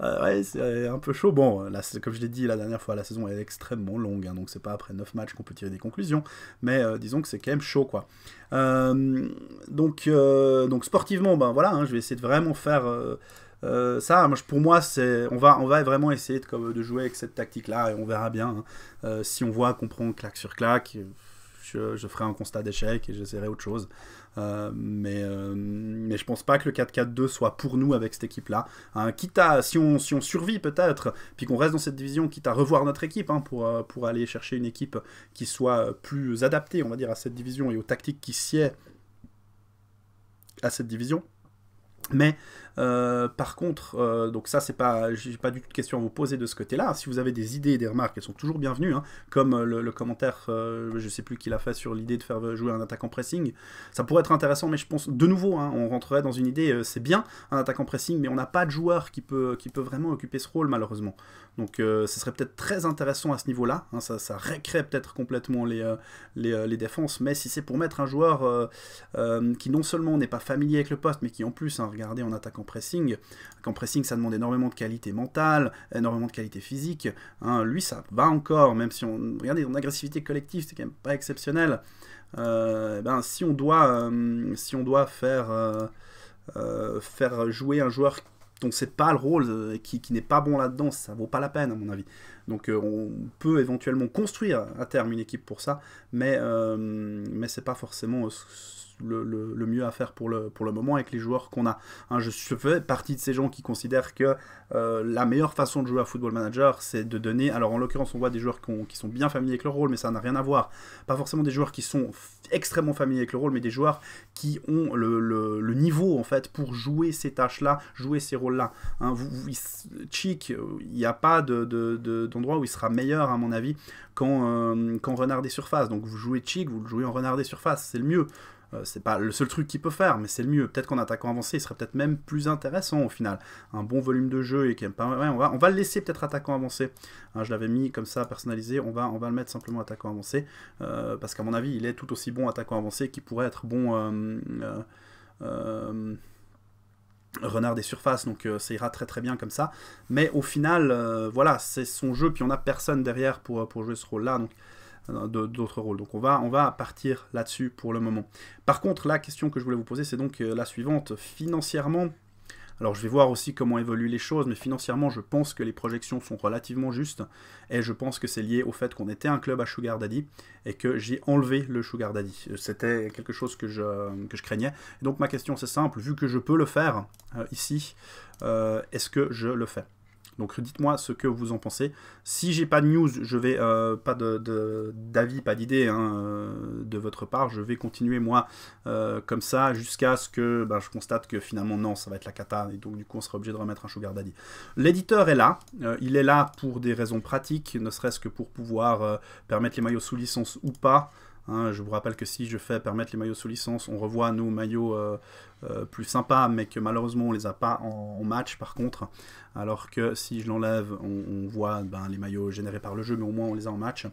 Euh, ouais, c'est un peu chaud. Bon, là, comme je l'ai dit la dernière fois, la saison est extrêmement longue, hein, donc c'est pas après 9 matchs qu'on peut tirer des conclusions, mais disons que c'est quand même chaud quoi. donc, donc sportivement, ben voilà, hein, je vais essayer de vraiment faire. Euh, ça, pour moi, c'est, on va, on va vraiment essayer de, comme, de jouer avec cette tactique-là et on verra bien. Hein. Euh, si on voit qu'on prend claque sur claque, je, ferai un constat d'échec et j'essaierai autre chose. Euh, mais, mais je pense pas que le 4-4-2 soit pour nous avec cette équipe-là. Hein. Quitte à, si on, survit peut-être, puis qu'on reste dans cette division, quitte à revoir notre équipe hein, pour, pour aller chercher une équipe qui soit plus adaptée, on va dire, à cette division et aux tactiques qui sied à cette division. Mais euh, par contre, euh, donc ça, c'est pas, j'ai pas du tout de questions à vous poser de ce côté-là. Si vous avez des idées des remarques, elles sont toujours bienvenues, hein, comme euh, le, commentaire, je sais plus qui l'a fait sur l'idée de faire jouer un attaquant pressing. Ça pourrait être intéressant, mais je pense, de nouveau, hein, on rentrerait dans une idée, c'est bien un attaquant pressing, mais on n'a pas de joueur qui peut, qui peut vraiment occuper ce rôle, malheureusement. Donc, ce serait peut-être très intéressant à ce niveau-là. Hein, ça, ça récréerait peut-être complètement les, les, les, défenses, mais si c'est pour mettre un joueur qui non seulement n'est pas familier avec le poste, mais qui en plus, regardez, en attaquant pressing. quand pressing, ça demande énormément de qualité mentale, énormément de qualité physique. Hein. lui, ça va encore, même si on. Regardez, son agressivité collective, c'est quand même pas exceptionnel. Euh, ben, si, on doit, euh, si on doit faire, euh, faire jouer un joueur dont c'est pas le rôle, qui, qui n'est pas bon là-dedans, ça vaut pas la peine, à mon avis. Donc euh, on peut éventuellement construire à terme une équipe pour ça, mais, euh, mais n'est pas forcément euh, le, mieux à faire pour le, pour le moment avec les joueurs qu'on a. Hein, je, fais partie de ces gens qui considèrent que la meilleure façon de jouer à Football Manager, c'est de donner. Alors en l'occurrence, on voit des joueurs qui, sont bien familiers avec leur rôle, mais ça n'a rien à voir. Pas forcément des joueurs qui sont extrêmement familiers avec le rôle, mais des joueurs qui ont le, niveau en fait pour jouer ces tâches-là, jouer ces rôles-là. Hein, vous, Chic, il n'y a pas de, endroit où il sera meilleur, à mon avis, qu'en euh, qu renard des surfaces. Donc vous jouez Chig, vous le jouez en renard des surfaces, c'est le mieux. Euh, c'est pas le seul truc qu'il peut faire, mais c'est le mieux. Peut-être qu'en attaquant avancé, il serait peut-être même plus intéressant au final. Un bon volume de jeu et qui aime pas. on va, on va le laisser peut-être attaquant avancé. Hein, je l'avais mis comme ça personnalisé. On va, on va le mettre simplement attaquant avancé euh, parce qu'à mon avis, il est tout aussi bon attaquant avancé qui pourrait être bon renard des surfaces, donc euh, ça ira très très bien comme ça. Mais au final, euh, voilà, c'est son jeu, puis on n'a personne derrière pour, pour jouer ce rôle-là, donc euh, d'autres rôles. Donc on va, on va partir là-dessus pour le moment. Par contre, la question que je voulais vous poser, c'est donc la suivante. Financièrement, alors je vais voir aussi comment évoluent les choses, mais financièrement je pense que les projections sont relativement justes, et je pense que c'est lié au fait qu'on était un club à Sugar Daddy, et que j'ai enlevé le Sugar Daddy. Euh, c'était quelque chose que je, je craignais. donc ma question c'est simple, vu que je peux le faire euh, ici, euh, est-ce que je le fais donc dites-moi ce que vous en pensez. Si j'ai pas de news, je vais euh, pas d'avis, de, pas d'idée hein, euh, de votre part. Je vais continuer moi euh, comme ça jusqu'à ce que bah, je constate que finalement non, ça va être la cata et donc du coup on sera obligé de remettre un sugar daddy. L'éditeur est là, il est là pour des raisons pratiques, ne serait-ce que pour pouvoir permettre les maillots sous licence ou pas. Hein, je vous rappelle que si je fais permettre les maillots sous licence, on revoit nos maillots euh, euh, plus sympas, mais que malheureusement on les a pas en, match par contre. Alors que si je l'enlève, on, voit ben, les maillots générés par le jeu, mais au moins on les a en match.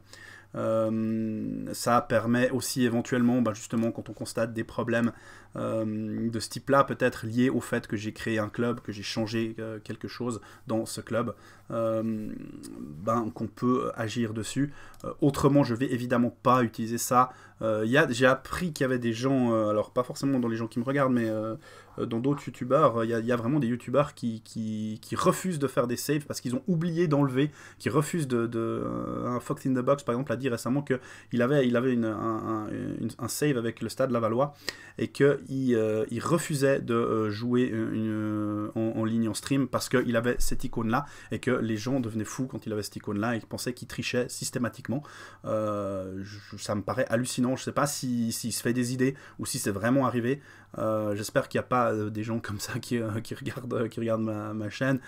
Euh, ça permet aussi éventuellement, ben, justement, quand on constate des problèmes euh, de ce type-là, peut-être liés au fait que j'ai créé un club, que j'ai changé euh, quelque chose dans ce club, ben, qu'on peut agir dessus. autrement, je vais évidemment pas utiliser ça. j'ai appris qu'il y avait des gens, alors pas forcément dans les gens qui me regardent, mais euh, dans d'autres youtubeurs, il y, a vraiment des youtubeurs qui, qui, refusent de faire des saves parce qu'ils ont oublié d'enlever, qui refusent de, de euh, un Fox in the Box par exemple a dit récemment qu'il avait, il avait une, un, save avec le stade Lavalois et que il, euh, refusait de jouer en, ligne en stream parce qu'il avait cette icône là et que les gens devenaient fous quand il avait cette icône là et qu'ils pensaient qu'il trichait systématiquement. ça me paraît hallucinant. Je sais pas s'il se fait des idées ou si c'est vraiment arrivé. J'espère qu'il n'y a pas euh, des gens comme ça <laughs> qui, euh, qui regardent, euh, qui regardent ma, chaîne.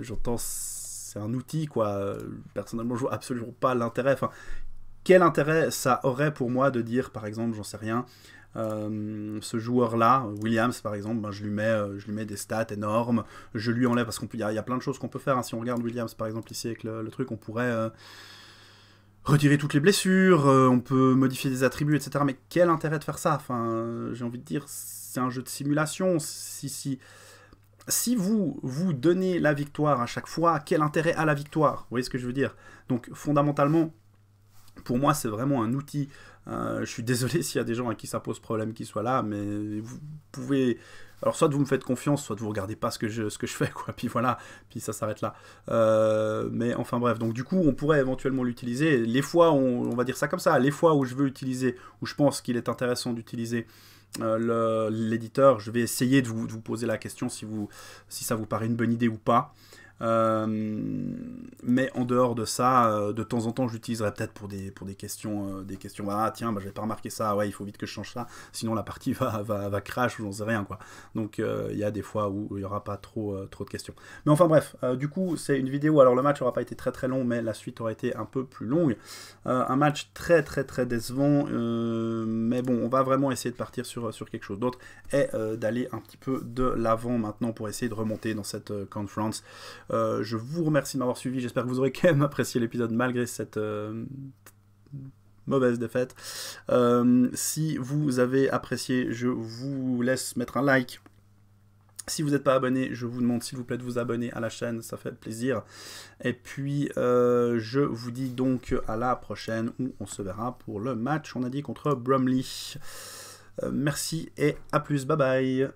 J'entends, c'est un outil, quoi. Personnellement, je vois absolument pas l'intérêt. Enfin, quel intérêt ça aurait pour moi de dire, par exemple, j'en sais rien, ce joueur-là, Williams par exemple, ben je, lui mets, je lui mets des stats énormes, je lui enlève, parce qu'il y, y, a plein de choses qu'on peut faire. Hein. Si on regarde Williams par exemple ici avec le, truc, on pourrait retirer toutes les blessures, on peut modifier des attributs, etc. Mais quel intérêt de faire ça Enfin, j'ai envie de dire, un jeu de simulation. Si, si, si vous vous donnez la victoire à chaque fois, quel intérêt à la victoire Vous voyez ce que je veux dire Donc fondamentalement, pour moi, c'est vraiment un outil. Euh, je suis désolé <laughs> s'il y a des gens à qui ça pose problème qui soient là, mais vous pouvez. Alors, soit vous me faites confiance, soit vous regardez pas ce que je, ce que je fais, quoi. <laughs> Puis voilà, puis ça s'arrête là. Euh, mais enfin, bref. Donc, du coup, on pourrait éventuellement l'utiliser. Les fois, on, on, va dire ça comme ça, les fois où je veux utiliser, où je pense qu'il est intéressant d'utiliser euh, l'éditeur, je vais essayer de vous, poser la question si, vous, si ça vous paraît une bonne idée ou pas. Euh, mais en dehors de ça, euh, de temps en temps, j'utiliserai peut-être pour des, pour des questions, euh, des questions ah tiens, bah, je vais pas remarqué ça, ouais, il faut vite que je change ça, sinon la partie <laughs> va, va, crash ou j'en sais rien, quoi. Donc il y a des fois où il n'y aura pas trop, trop de questions. Mais enfin bref, du coup, c'est une vidéo, alors le match n'aura pas été très très long, mais la suite aura été un peu plus longue. un match très très très décevant, mais bon, on va vraiment essayer de partir sur, sur quelque chose d'autre et d'aller un petit peu de l'avant maintenant pour essayer de remonter dans cette conference. Euh, je vous remercie de m'avoir suivi. J'espère que vous aurez quand même apprécié l'épisode malgré cette euh, mauvaise défaite. Euh, si vous avez apprécié, je vous laisse mettre un like. Si vous n'êtes pas abonné, je vous demande s'il vous plaît de vous abonner à la chaîne, ça fait plaisir. Et puis, je vous dis donc à la prochaine où on se verra pour le match, on a dit, contre Bromley. merci et à plus, bye bye